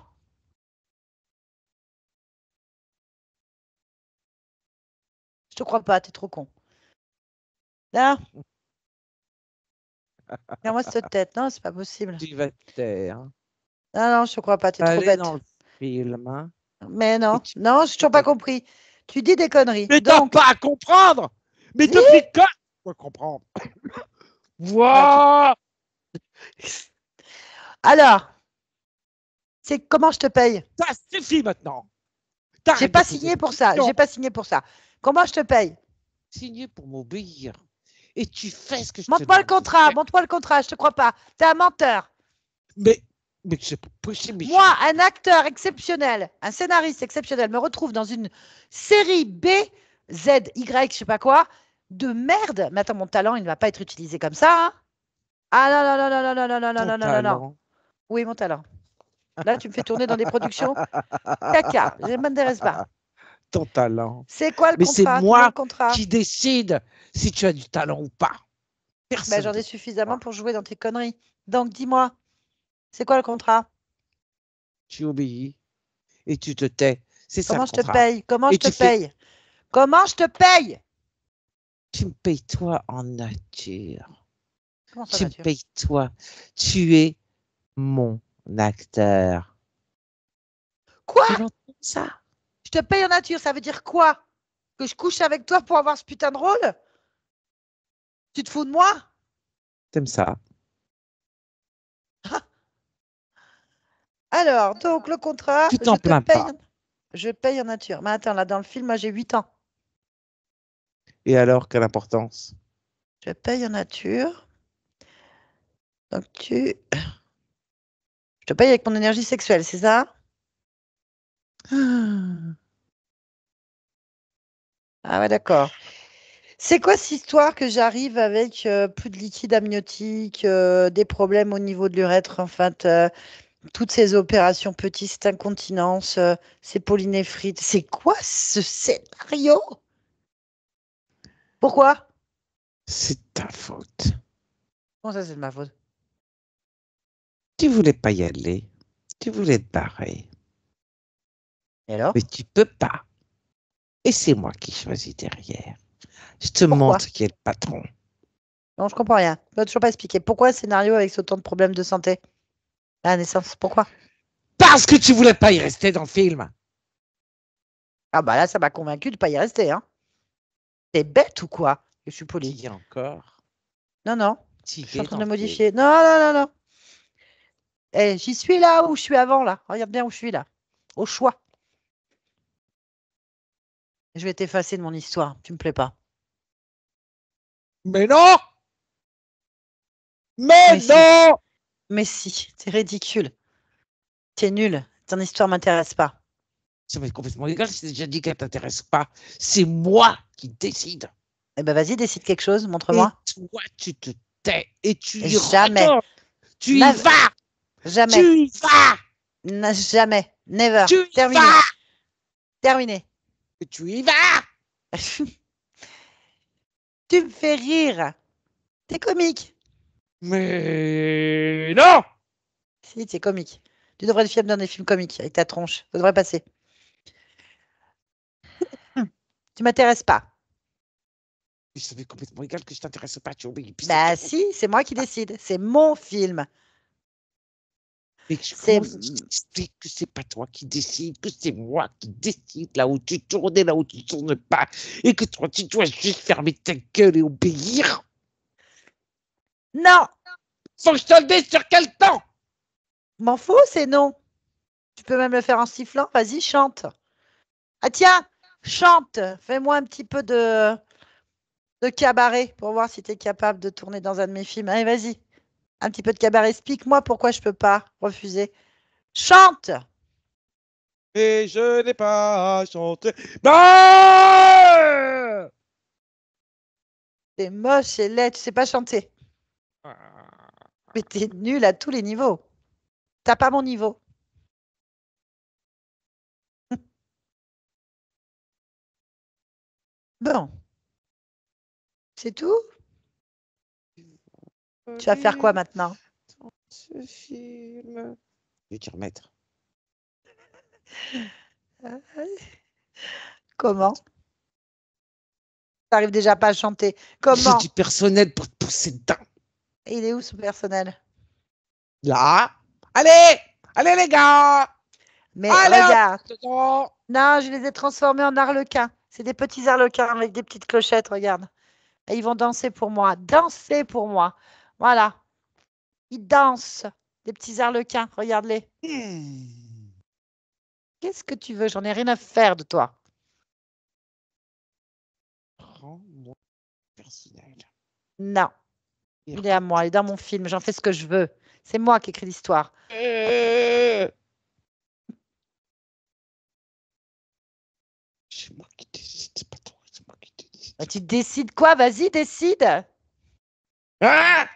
Je te crois pas, t'es trop con. Là Regarde-moi cette tête, non, c'est pas possible. Tu vas te taire. Non, non, je ne crois pas, tu es trop bête. dans le film. Mais non, non, je n'ai toujours pas compris. Tu dis des conneries. Mais Donc... t'as pas à comprendre Mais Je depuis quand Quoi comprendre Wow Alors, c'est comment je te paye Ça suffit maintenant. J'ai pas signé pour ça. J'ai pas signé pour ça. Comment je te paye Signé pour m'obéir et tu fais ce que je monte moi le contrat, montre-moi le contrat, je te crois pas. T'es un menteur. Mais, mais c'est pas possible. Moi, un acteur exceptionnel, un scénariste exceptionnel, me retrouve dans une série B, Z, Y, je sais pas quoi, de merde. Mais attends, mon talent, il ne va pas être utilisé comme ça. Hein. ah non, non, non, non, non, non, non, non, non, non, non, Oui, mon talent. Là, tu me fais tourner dans des productions. Caca, je ne m'intéresse pas ton talent. C'est quoi le Mais c'est moi qui décide si tu as du talent ou pas. Bah, J'en ai suffisamment pour jouer dans tes conneries. Donc dis-moi, c'est quoi le contrat Tu obéis et tu te tais. C'est ça. Comment je te paye Comment je te paye Comment je te paye Tu me payes toi en nature. ça, tu me payes toi. Tu es mon acteur. Quoi ça je te paye en nature, ça veut dire quoi Que je couche avec toi pour avoir ce putain de rôle Tu te fous de moi T'aimes ça. Alors, donc le contrat. Tu t'en plains pas. Je paye en nature. Mais attends, là, dans le film, moi, j'ai 8 ans. Et alors, quelle importance Je paye en nature. Donc, tu. Je te paye avec mon énergie sexuelle, c'est ça ah. Ah ouais, d'accord. C'est quoi cette histoire que j'arrive avec euh, plus de liquide amniotique, euh, des problèmes au niveau de l'urètre, en fait, euh, toutes ces opérations petites, incontinence, ces polynéphrite. C'est quoi ce scénario Pourquoi C'est ta faute. Comment ça, c'est de ma faute Tu voulais pas y aller. Tu voulais te barrer. alors Mais tu peux pas. Et c'est moi qui choisis derrière. Je te montre qui est le patron. Non, je comprends rien. Tu toujours pas expliquer Pourquoi un scénario avec autant de problèmes de santé la naissance Pourquoi Parce que tu voulais pas y rester dans le film. Ah bah là, ça m'a convaincu de pas y rester. Hein. T'es bête ou quoi Je suis poli. encore. Non, non. Je suis en train de modifier. Non, non, non, non. Eh, j'y suis là où je suis avant, là. Regarde bien où je suis là. Au choix. Je vais t'effacer de mon histoire. Tu me plais pas. Mais non Mais, non Mais si, t'es ridicule. T'es nul. Ton histoire m'intéresse pas. Ça complètement égal si déjà dit qu'elle t'intéresse pas. C'est moi qui décide. Eh ben vas-y, décide quelque chose, montre-moi. Toi, tu te tais et tu y Jamais. Tu y vas. Jamais. Tu y vas. Jamais. Never. Tu Terminé. Terminé tu y vas Tu me fais rire. T'es comique. Mais non Si, t'es comique. Tu devrais être fiable dans des films comiques avec ta tronche. Ça devrait passer. tu m'intéresses pas. Je complètement égal que je t'intéresse pas, Bah si, c'est moi qui décide. C'est mon film. C'est que c'est pas toi qui décide, que c'est moi qui décide là où tu tournes et là où tu tournes pas, et que toi tu dois juste fermer ta gueule et obéir. Non. Faut que je te sur quel temps M'en fous, c'est non. Tu peux même le faire en sifflant. Vas-y, chante. Ah tiens, chante. Fais-moi un petit peu de de cabaret pour voir si tu es capable de tourner dans un de mes films. Allez, vas-y un petit peu de cabaret. Explique-moi pourquoi je peux pas refuser. Chante Et je n'ai pas chanté. C'est bah moche et laid, tu sais pas chanter. Mais t'es nul à tous les niveaux. T'as pas mon niveau. Bon. C'est tout tu vas faire quoi maintenant Je vais t'y remettre. Comment T'arrives déjà pas à chanter. Comment J'ai du personnel pour te pousser dedans. Il est où ce personnel Là. Allez Allez les gars Mais Allez, gars Non, je les ai transformés en arlequins. C'est des petits arlequins avec des petites clochettes, regarde. Et ils vont danser pour moi. Danser pour moi. Voilà. Ils dansent, des petits arlequins, regarde-les. Hmm. Qu'est-ce que tu veux J'en ai rien à faire de toi. Prends moi personnel. Non. Il est à moi, il est dans mon film, j'en fais ce que je veux. C'est moi qui écris l'histoire. Euh. C'est moi qui décide, c'est pas toi, c'est moi qui décide. Bah, tu décides quoi Vas-y, décide. Ah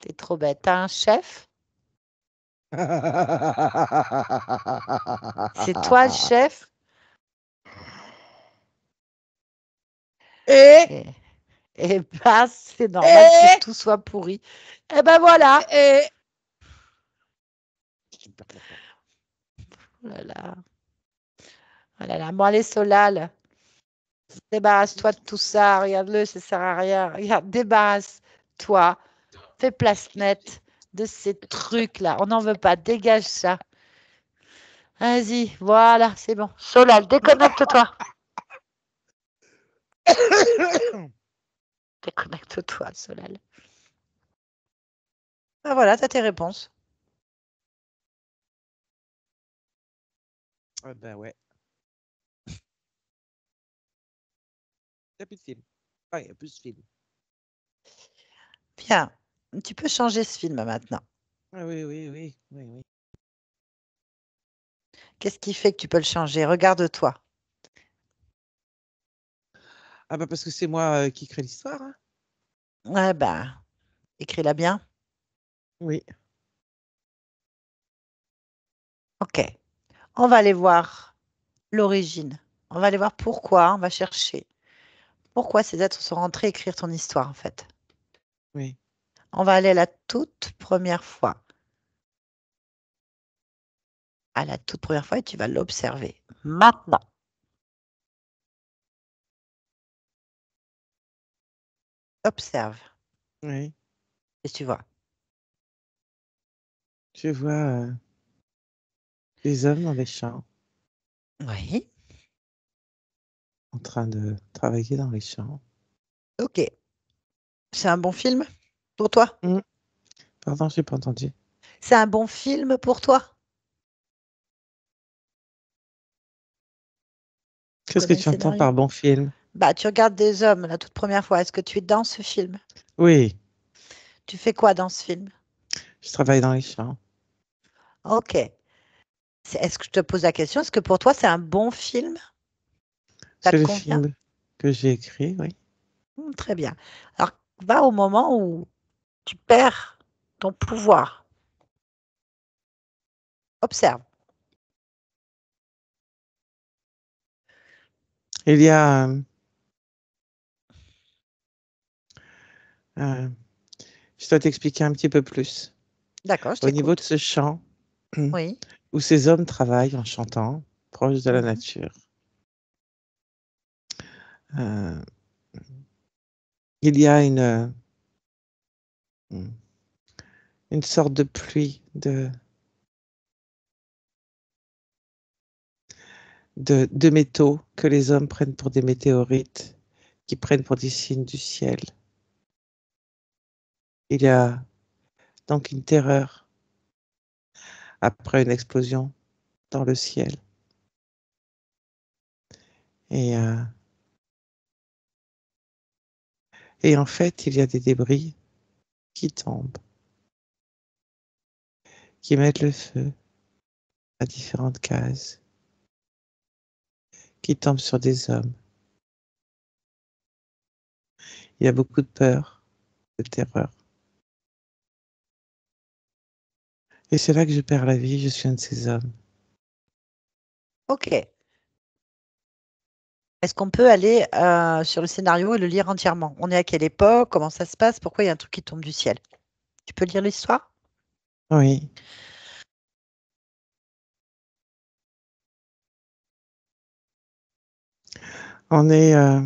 T'es trop bête. T'as un chef C'est toi le chef Et, et, eh, eh ben, c'est normal que tout soit pourri. Et eh ben voilà. Et... Oh là là. Oh là là. Bon, allez, Solal. Débarrasse-toi de tout ça. Regarde-le, ça sert à rien. Regarde, débarrasse-toi Fais place nette de ces trucs-là. On n'en veut pas. Dégage ça. Vas-y, voilà, c'est bon. Solal, déconnecte-toi. déconnecte-toi, Solal. Ah, voilà, tu as tes réponses. Ah, ben ouais. Il plus de ah, plus de film. Bien. Tu peux changer ce film maintenant. Ah oui, oui, oui, oui, oui. Qu'est-ce qui fait que tu peux le changer Regarde-toi. Ah bah parce que c'est moi euh, qui crée l'histoire. Hein. Ouais bah, écris-la bien. Oui. Ok. On va aller voir l'origine. On va aller voir pourquoi. On va chercher. Pourquoi ces êtres sont rentrés écrire ton histoire en fait. Oui. On va aller la toute première fois. À la toute première fois tu vas l'observer. Maintenant. Observe. Oui. Et tu vois. tu vois les euh, hommes dans les champs. Oui. En train de travailler dans les champs. Ok. C'est un bon film pour toi mm. Pardon, je pas entendu. C'est un bon film pour toi Qu'est-ce que tu entends par bon film Bah, tu regardes des hommes la toute première fois. Est-ce que tu es dans ce film Oui. Tu fais quoi dans ce film Je travaille dans les champs. Ok. Est-ce que je te pose la question Est-ce que pour toi c'est un bon film C'est le film que j'ai écrit, oui. Hmm, très bien. Alors, va au moment où tu perds ton pouvoir. Observe. Il y a euh, euh, je dois t'expliquer un petit peu plus. D'accord. Au niveau de ce chant, oui. où ces hommes travaillent en chantant, proche de la mhm. nature. Euh, il y a une, Mm. Une sorte de pluie de, de, métaux que les hommes prennent pour des météorites, qui prennent pour des signes du ciel. Il y a donc une terreur après une explosion dans le ciel. Et, euh, et en fait, il y a des débris qui tombent, qui mettent le feu à différentes cases, qui tombent sur des hommes. Il y a beaucoup de peur, de terreur. Et c'est là que je perds la vie, je suis un de ces hommes. Ok, est-ce qu'on peut aller euh, sur le scénario et le lire entièrement On est à quelle époque Comment ça se passe Pourquoi il y a un truc qui tombe du ciel Tu peux lire l'histoire Oui. On est euh,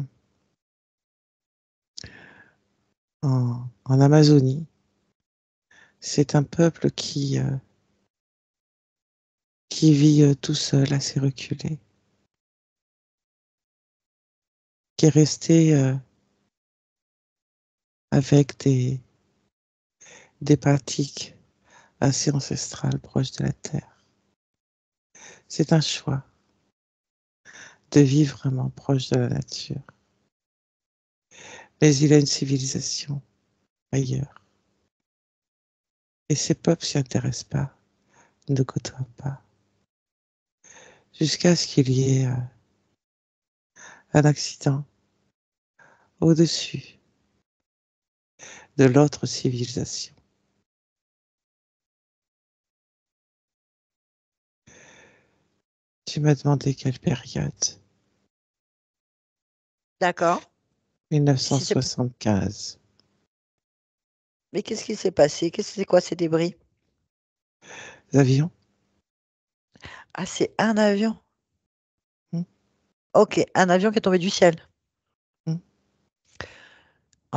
en, Amazonie. C'est un peuple qui, euh, qui vit tout seul, assez reculé. rester euh, avec des, des pratiques assez ancestrales proches de la terre. C'est un choix de vivre vraiment proche de la nature. Mais il y a une civilisation ailleurs. Et ces peuples s'y intéressent pas, ne côtoient pas. Jusqu'à ce qu'il y ait euh, un accident au-dessus de l'autre civilisation. Tu m'as demandé quelle période. D'accord. 1975. Mais qu'est-ce qui s'est passé Qu'est-ce c'est quoi ces débris L'avion. Ah, c'est un avion. Hmm. Ok, un avion qui est tombé du ciel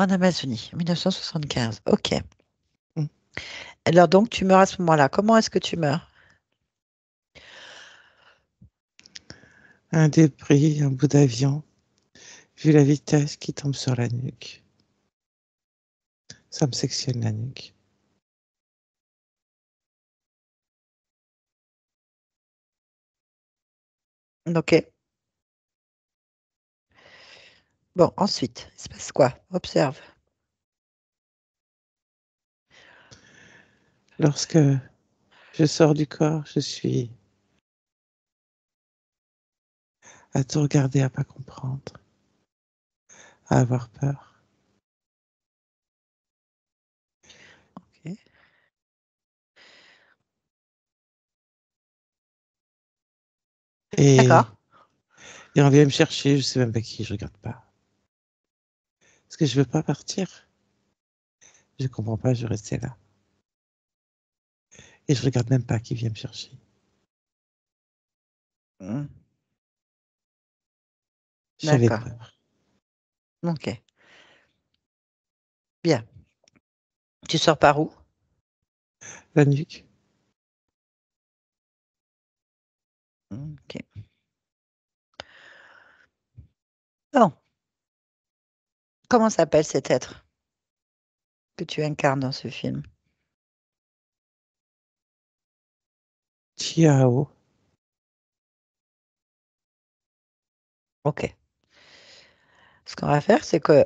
en Amazonie, 1975. Ok. Mm. Alors donc, tu meurs à ce moment-là. Comment est-ce que tu meurs Un débris, un bout d'avion, vu la vitesse qui tombe sur la nuque. Ça me sectionne la nuque. Ok. Bon, ensuite, il se passe quoi Observe. Lorsque je sors du corps, je suis à tout regarder, à pas comprendre, à avoir peur. Ok. Et on vient me chercher, je ne sais même pas qui, je regarde pas. Parce que je veux pas partir. Je comprends pas, je vais là. Et je regarde même pas qui vient me chercher. Hmm. J'avais peur. Ok. Bien. Tu sors par où La nuque. Ok. Bon. Comment s'appelle cet être que tu incarnes dans ce film tiao? Ok. Ce qu'on va faire, c'est que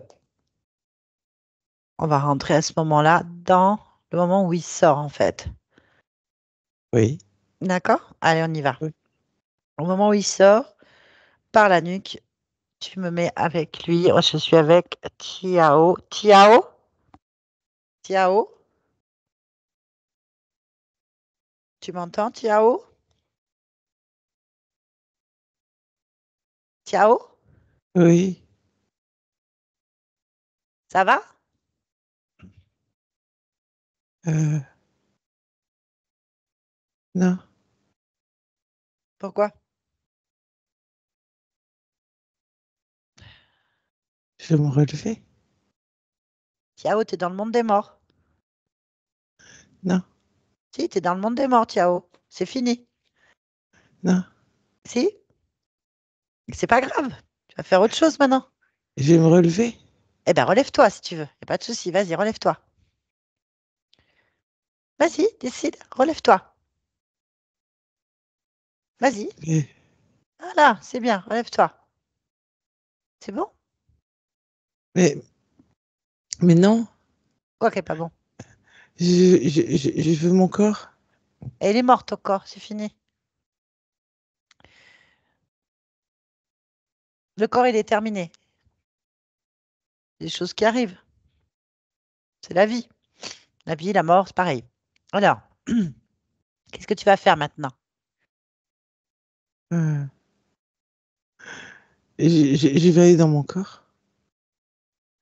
on va rentrer à ce moment-là dans le moment où il sort en fait. Oui. D'accord Allez, on y va. Au moment où il sort, par la nuque, tu me mets avec lui. Je suis avec Tiao. Tiao Tiao Tu m'entends, Tiao Tiao Oui. Ça va euh. Non. Pourquoi Je vais me relever. Tiao, es dans le monde des morts. Non. Si, tu es dans le monde des morts, Tiao. C'est fini. Non. Si. C'est pas grave. Tu vas faire autre chose maintenant. Je vais me relever. Eh ben, relève-toi si tu veux. Y a pas de souci. Vas-y, relève-toi. Vas-y, décide. Relève-toi. Vas-y. Voilà, c'est bien. Relève-toi. C'est bon mais, mais non. Quoi pas bon. Je, je, veux mon corps. Elle est morte au corps, c'est fini. Le corps, il est terminé. Des choses qui arrivent. C'est la vie. La vie, la mort, c'est pareil. Alors, qu'est-ce que tu vas faire maintenant euh, je, je dans mon corps.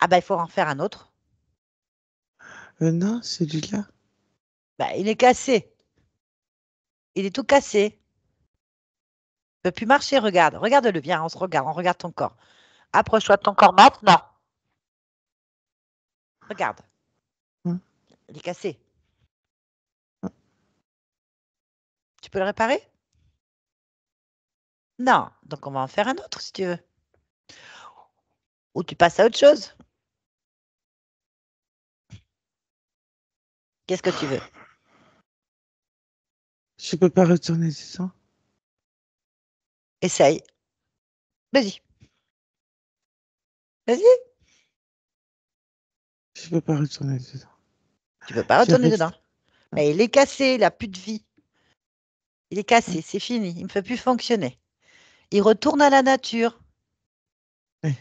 Ah ben, il faut en faire un autre. Euh, non, celui-là. Bah, il est cassé. Il est tout cassé. Il ne peut plus marcher, regarde. Regarde-le, viens, on se regarde, on regarde ton corps. Approche-toi de ton corps maintenant. Regarde. Hein? Il est cassé. Hein? Tu peux le réparer Non. Donc on va en faire un autre si tu veux. Ou tu passes à autre chose. Qu'est-ce que tu veux Je peux pas retourner, dedans. Essaye. Vas-y. Vas-y. Je peux pas retourner dedans. Tu peux pas retourner dedans. Mais il est cassé, il n'a plus de vie. Il est cassé, c'est fini. Il ne peut plus fonctionner. Il retourne à la nature.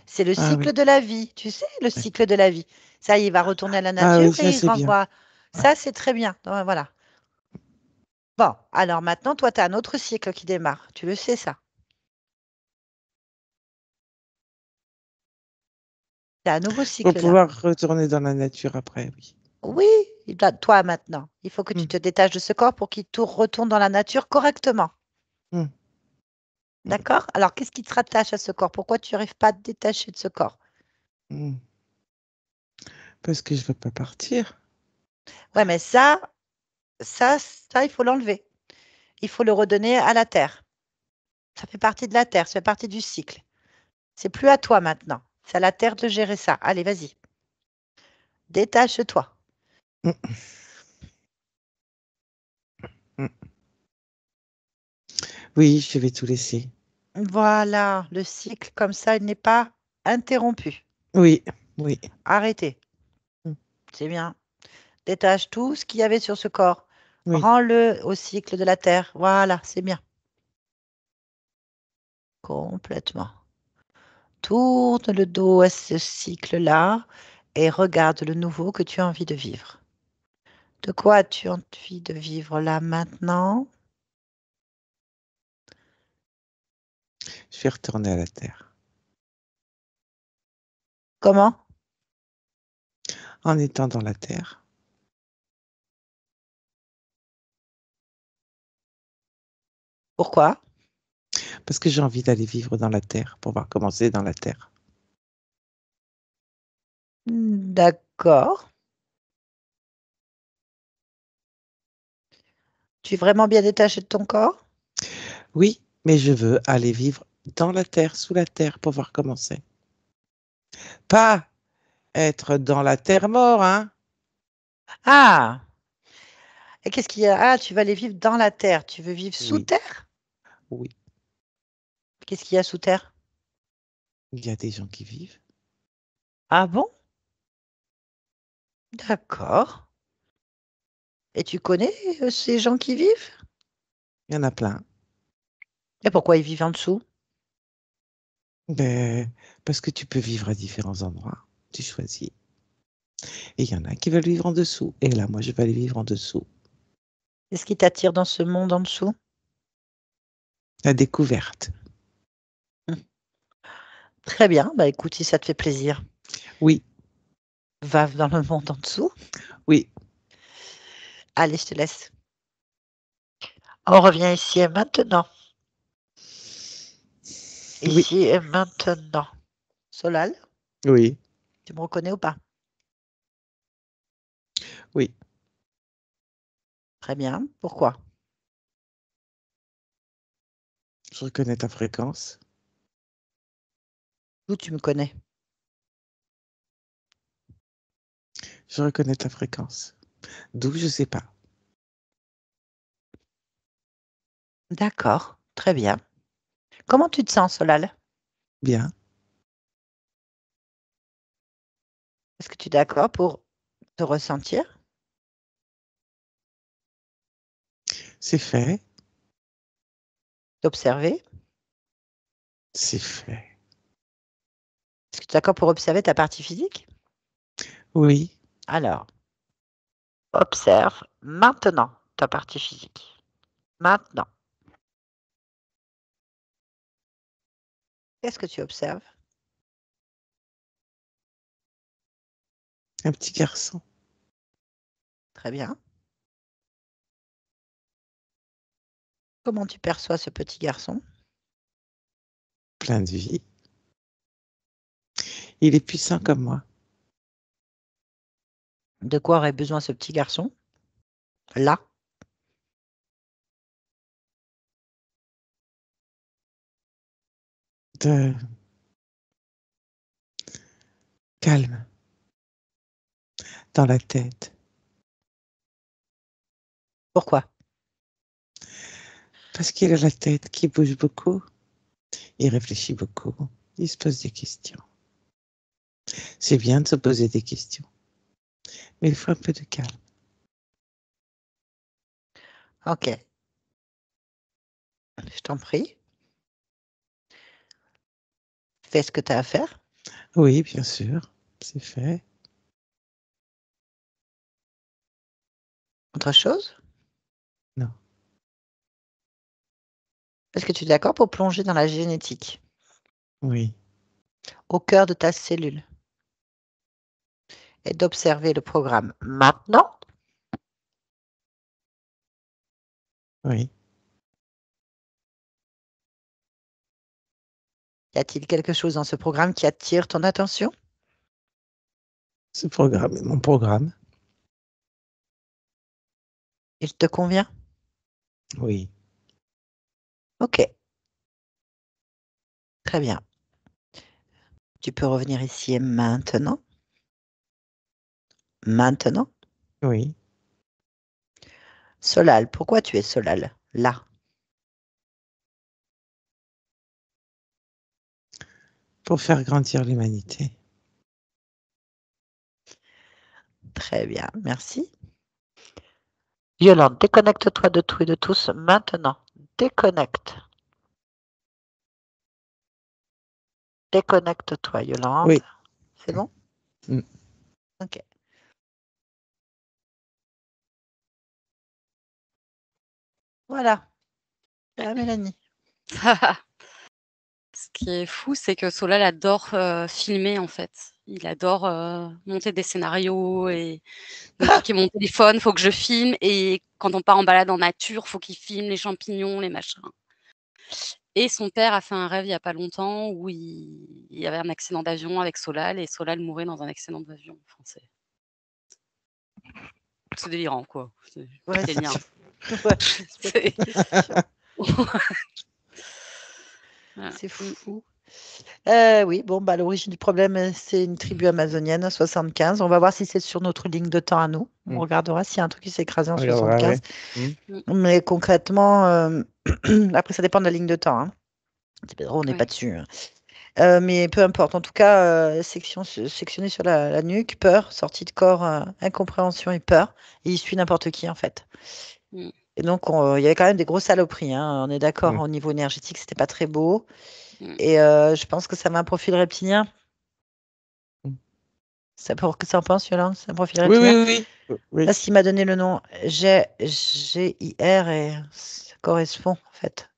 C'est le ah cycle de la vie, tu sais, le cycle de la vie. Ça, il va retourner à la ah nature et il renvoie ça, c'est très bien. voilà. Bon, alors maintenant, toi, tu as un autre cycle qui démarre. Tu le sais, ça. Tu as un nouveau cycle. Pour pouvoir retourner dans la nature après, oui. Oui, toi maintenant. Il faut que tu hmm. te détaches de ce corps pour qu'il retourne dans la nature correctement. Hmm. Hmm. D'accord Alors, qu'est-ce qui te rattache à ce corps Pourquoi tu n'arrives pas à te détacher de ce corps Parce que je ne veux pas partir. Ouais, mais ça, ça, ça, il faut l'enlever. Il faut le redonner à la terre. Ça fait partie de la terre, ça fait partie du cycle. C'est plus à toi maintenant. C'est à la terre de gérer ça. Allez, vas-y. Détache-toi. Oui, je vais tout laisser. Voilà, le cycle comme ça, il n'est pas interrompu. Oui, oui. Arrêtez. Mm. C'est bien. Détache tout ce qu'il y avait sur ce corps. Rends-le au cycle de la Terre. Voilà, c'est bien. Complètement. Tourne le dos à ce cycle-là et regarde le nouveau que tu as envie de vivre. De quoi as-tu envie de vivre là maintenant Je vais retourner à la Terre. Comment En étant dans la Terre. Pourquoi Parce que j'ai envie d'aller vivre dans la Terre, pour voir commencer dans la Terre. D'accord. Tu es vraiment bien détaché de ton corps Oui, mais je veux aller vivre dans la terre, sous la terre, pour voir commencer. Pas être dans la terre mort, hein Ah Et qu'est-ce qu'il y a Ah, tu vas aller vivre dans la terre. Tu veux vivre sous terre oui. Qu'est-ce qu'il y a sous terre Il y a des gens qui vivent. Ah bon D'accord. Et tu connais euh, ces gens qui vivent Il y en a plein. Et pourquoi ils vivent en dessous Ben, parce que tu peux vivre à différents endroits. Tu choisis. Et il y en a qui veulent vivre en dessous. Et là, moi, je vais aller vivre en dessous. Qu'est-ce qui t'attire dans ce monde en dessous la découverte. Hum. Très bien, bah écoute, si ça te fait plaisir. Oui. Va dans le monde en dessous. Oui. Allez, je te laisse. On revient ici et maintenant. Ici et maintenant. Solal Oui. Tu me reconnais ou pas Oui. Très bien. Pourquoi Je reconnais ta fréquence. D'où tu me connais Je reconnais ta fréquence. D'où je sais pas. D'accord, très bien. Comment tu te sens, Solal Bien. Est-ce que tu es d'accord pour te ressentir C'est fait d'observer. C'est fait. Est-ce que tu es d'accord pour observer ta partie physique Oui. Alors, observe maintenant ta partie physique. Maintenant. Qu'est-ce que tu observes Un petit garçon. Très bien. Comment tu perçois ce petit garçon Plein de vie. Il est puissant comme moi. De quoi aurait besoin ce petit garçon Là De calme dans la tête. Pourquoi parce qu'il a la tête qui bouge beaucoup, il réfléchit beaucoup, il se pose des questions. C'est bien de se poser des questions, mais il faut un peu de calme. Ok. Je t'en prie. Fais ce que tu as à faire. Oui, bien sûr, c'est fait. Autre chose Est-ce que tu es d'accord pour plonger dans la génétique Oui. Au cœur de ta cellule et d'observer le programme maintenant Oui. Y a-t-il quelque chose dans ce programme qui attire ton attention Ce programme est mon programme. Il te convient Oui. OK. Très bien. Tu peux revenir ici maintenant. Maintenant. Oui. Solal, pourquoi tu es Solal Là. Pour faire grandir l'humanité. Très bien, merci. Violante, déconnecte-toi de tout et de tous maintenant déconnecte. Déconnecte-toi, Yolande. Oui. C'est bon mm. Ok. Voilà. Ah, Mélanie. ce qui est fou, c'est que Solal adore euh, filmer en fait. Il adore euh, monter des scénarios et qui mon téléphone, il faut que je filme. Et quand on part en balade en nature, il faut qu'il filme les champignons, les machins. Et son père a fait un rêve il n'y a pas longtemps où il, y avait un accident d'avion avec Solal et Solal mourait dans un accident d'avion. c'est délirant quoi. C'est ouais, Ah. C'est mm. fou. Euh, oui, bon, bah, l'origine du problème, euh, c'est une tribu amazonienne, 75. On va voir si c'est sur notre ligne de temps à nous. On mm. regardera s'il y a un truc qui s'est écrasé en 75. Mm. Mais concrètement, euh, après, ça dépend de la ligne de temps. Hein. on n'est pas dessus. Hein. Euh, mais peu importe. En tout cas, sectionné sur la, nuque, peur, sortie de corps, incompréhension et peur. Et il suit n'importe qui, en fait donc, il y avait quand même des grosses saloperies. Hein. On est d'accord, mm. au niveau énergétique, c'était pas très beau. Mm. Et euh, je pense que ça m'a un profil reptilien. Ça pour que ça en pense, Yolande profil reptilien Oui, oui, oui. Là, m'a donné le nom G-I-R, et ça correspond, en fait.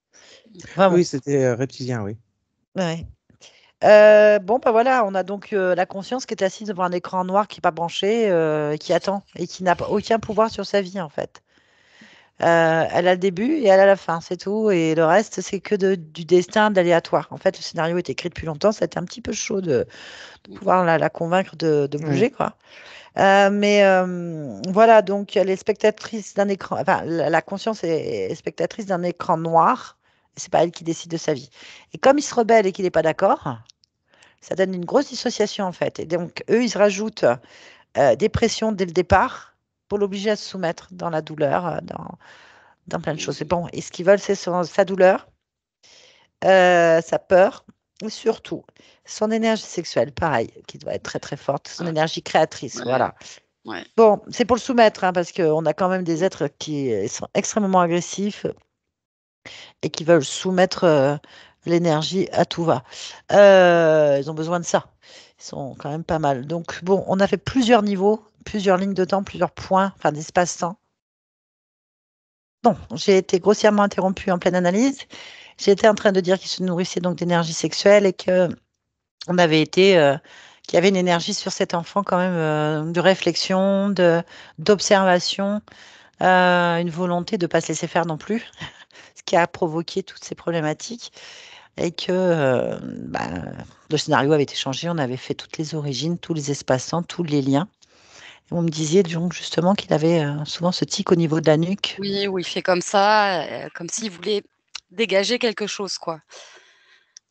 Oui, c'était euh, reptilien, oui. Euh, bon, ben voilà, on a donc la conscience qui est assise devant un écran noir qui n'est pas branché, qui attend et qui n'a aucun pouvoir sur sa vie en fait. Euh, elle a le début et elle a la fin, c'est tout. Et le reste, c'est que du destin, d'aléatoire. En fait, le scénario est écrit depuis longtemps. C'était un petit peu chaud de, pouvoir la, convaincre de, bouger, quoi. Euh, mais euh, voilà, donc elle est spectatrice d'un écran. Enfin, la conscience est, spectatrice d'un écran noir. C'est pas elle qui décide de sa vie. Et comme il se rebelle et qu'il n'est pas d'accord, ça donne une grosse dissociation en fait. Et donc eux, ils se rajoutent dépression dès le départ pour l'obliger à se soumettre dans la douleur, euh, dans, dans plein de choses. Et bon, et ce qu'ils veulent, c'est sa douleur, euh, sa peur, et surtout son énergie sexuelle, pareil, qui doit être très très forte, son énergie créatrice, voilà. Bon, c'est pour le soumettre, hein, parce qu'on a quand même des êtres qui sont extrêmement agressifs et qui veulent soumettre euh, l'énergie à tout va. ils ont besoin de ça. Ils sont quand même pas mal. Donc, bon, on a fait plusieurs niveaux plusieurs lignes de temps, plusieurs points, enfin d'espace-temps. Bon, j'ai été grossièrement interrompue en pleine analyse. J'étais en train de dire qu'il se nourrissait donc d'énergie sexuelle et que on avait été, euh, qu'il y avait une énergie sur cet enfant quand même euh, de réflexion, de d'observation, euh, une volonté de pas se laisser faire non plus, ce qui a provoqué toutes ces problématiques et que bah, le scénario avait été changé. On avait fait toutes les origines, tous les espaces-temps, tous les liens. Vous me disiez donc justement qu'il avait euh, souvent ce tic au niveau de la nuque. Oui, où il fait comme ça, euh, comme s'il voulait dégager quelque chose, quoi.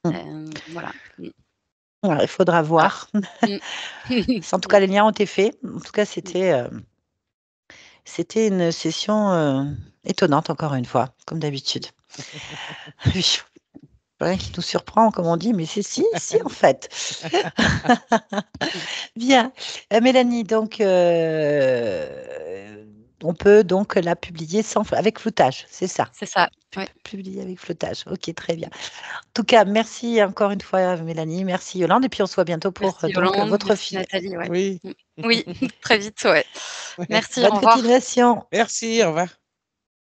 Hum. Euh, voilà. il faudra voir. Ah. Hum. en tout cas, les liens ont été faits. En tout cas, c'était c'était une session étonnante, encore une fois, comme d'habitude. qui qui nous surprend, comme on dit, mais c'est si, si en fait. Bien. Euh, Mélanie, donc, euh, on peut donc la publier sans, avec floutage, c'est ça C'est ça. Publier avec floutage. Ok, très bien. En tout cas, merci encore une fois, Mélanie. Merci, Yolande. Et puis, on se voit bientôt pour votre merci, film. Nathalie, Oui. Mm. oui, très vite, ouais. Merci, au revoir. Merci, au revoir.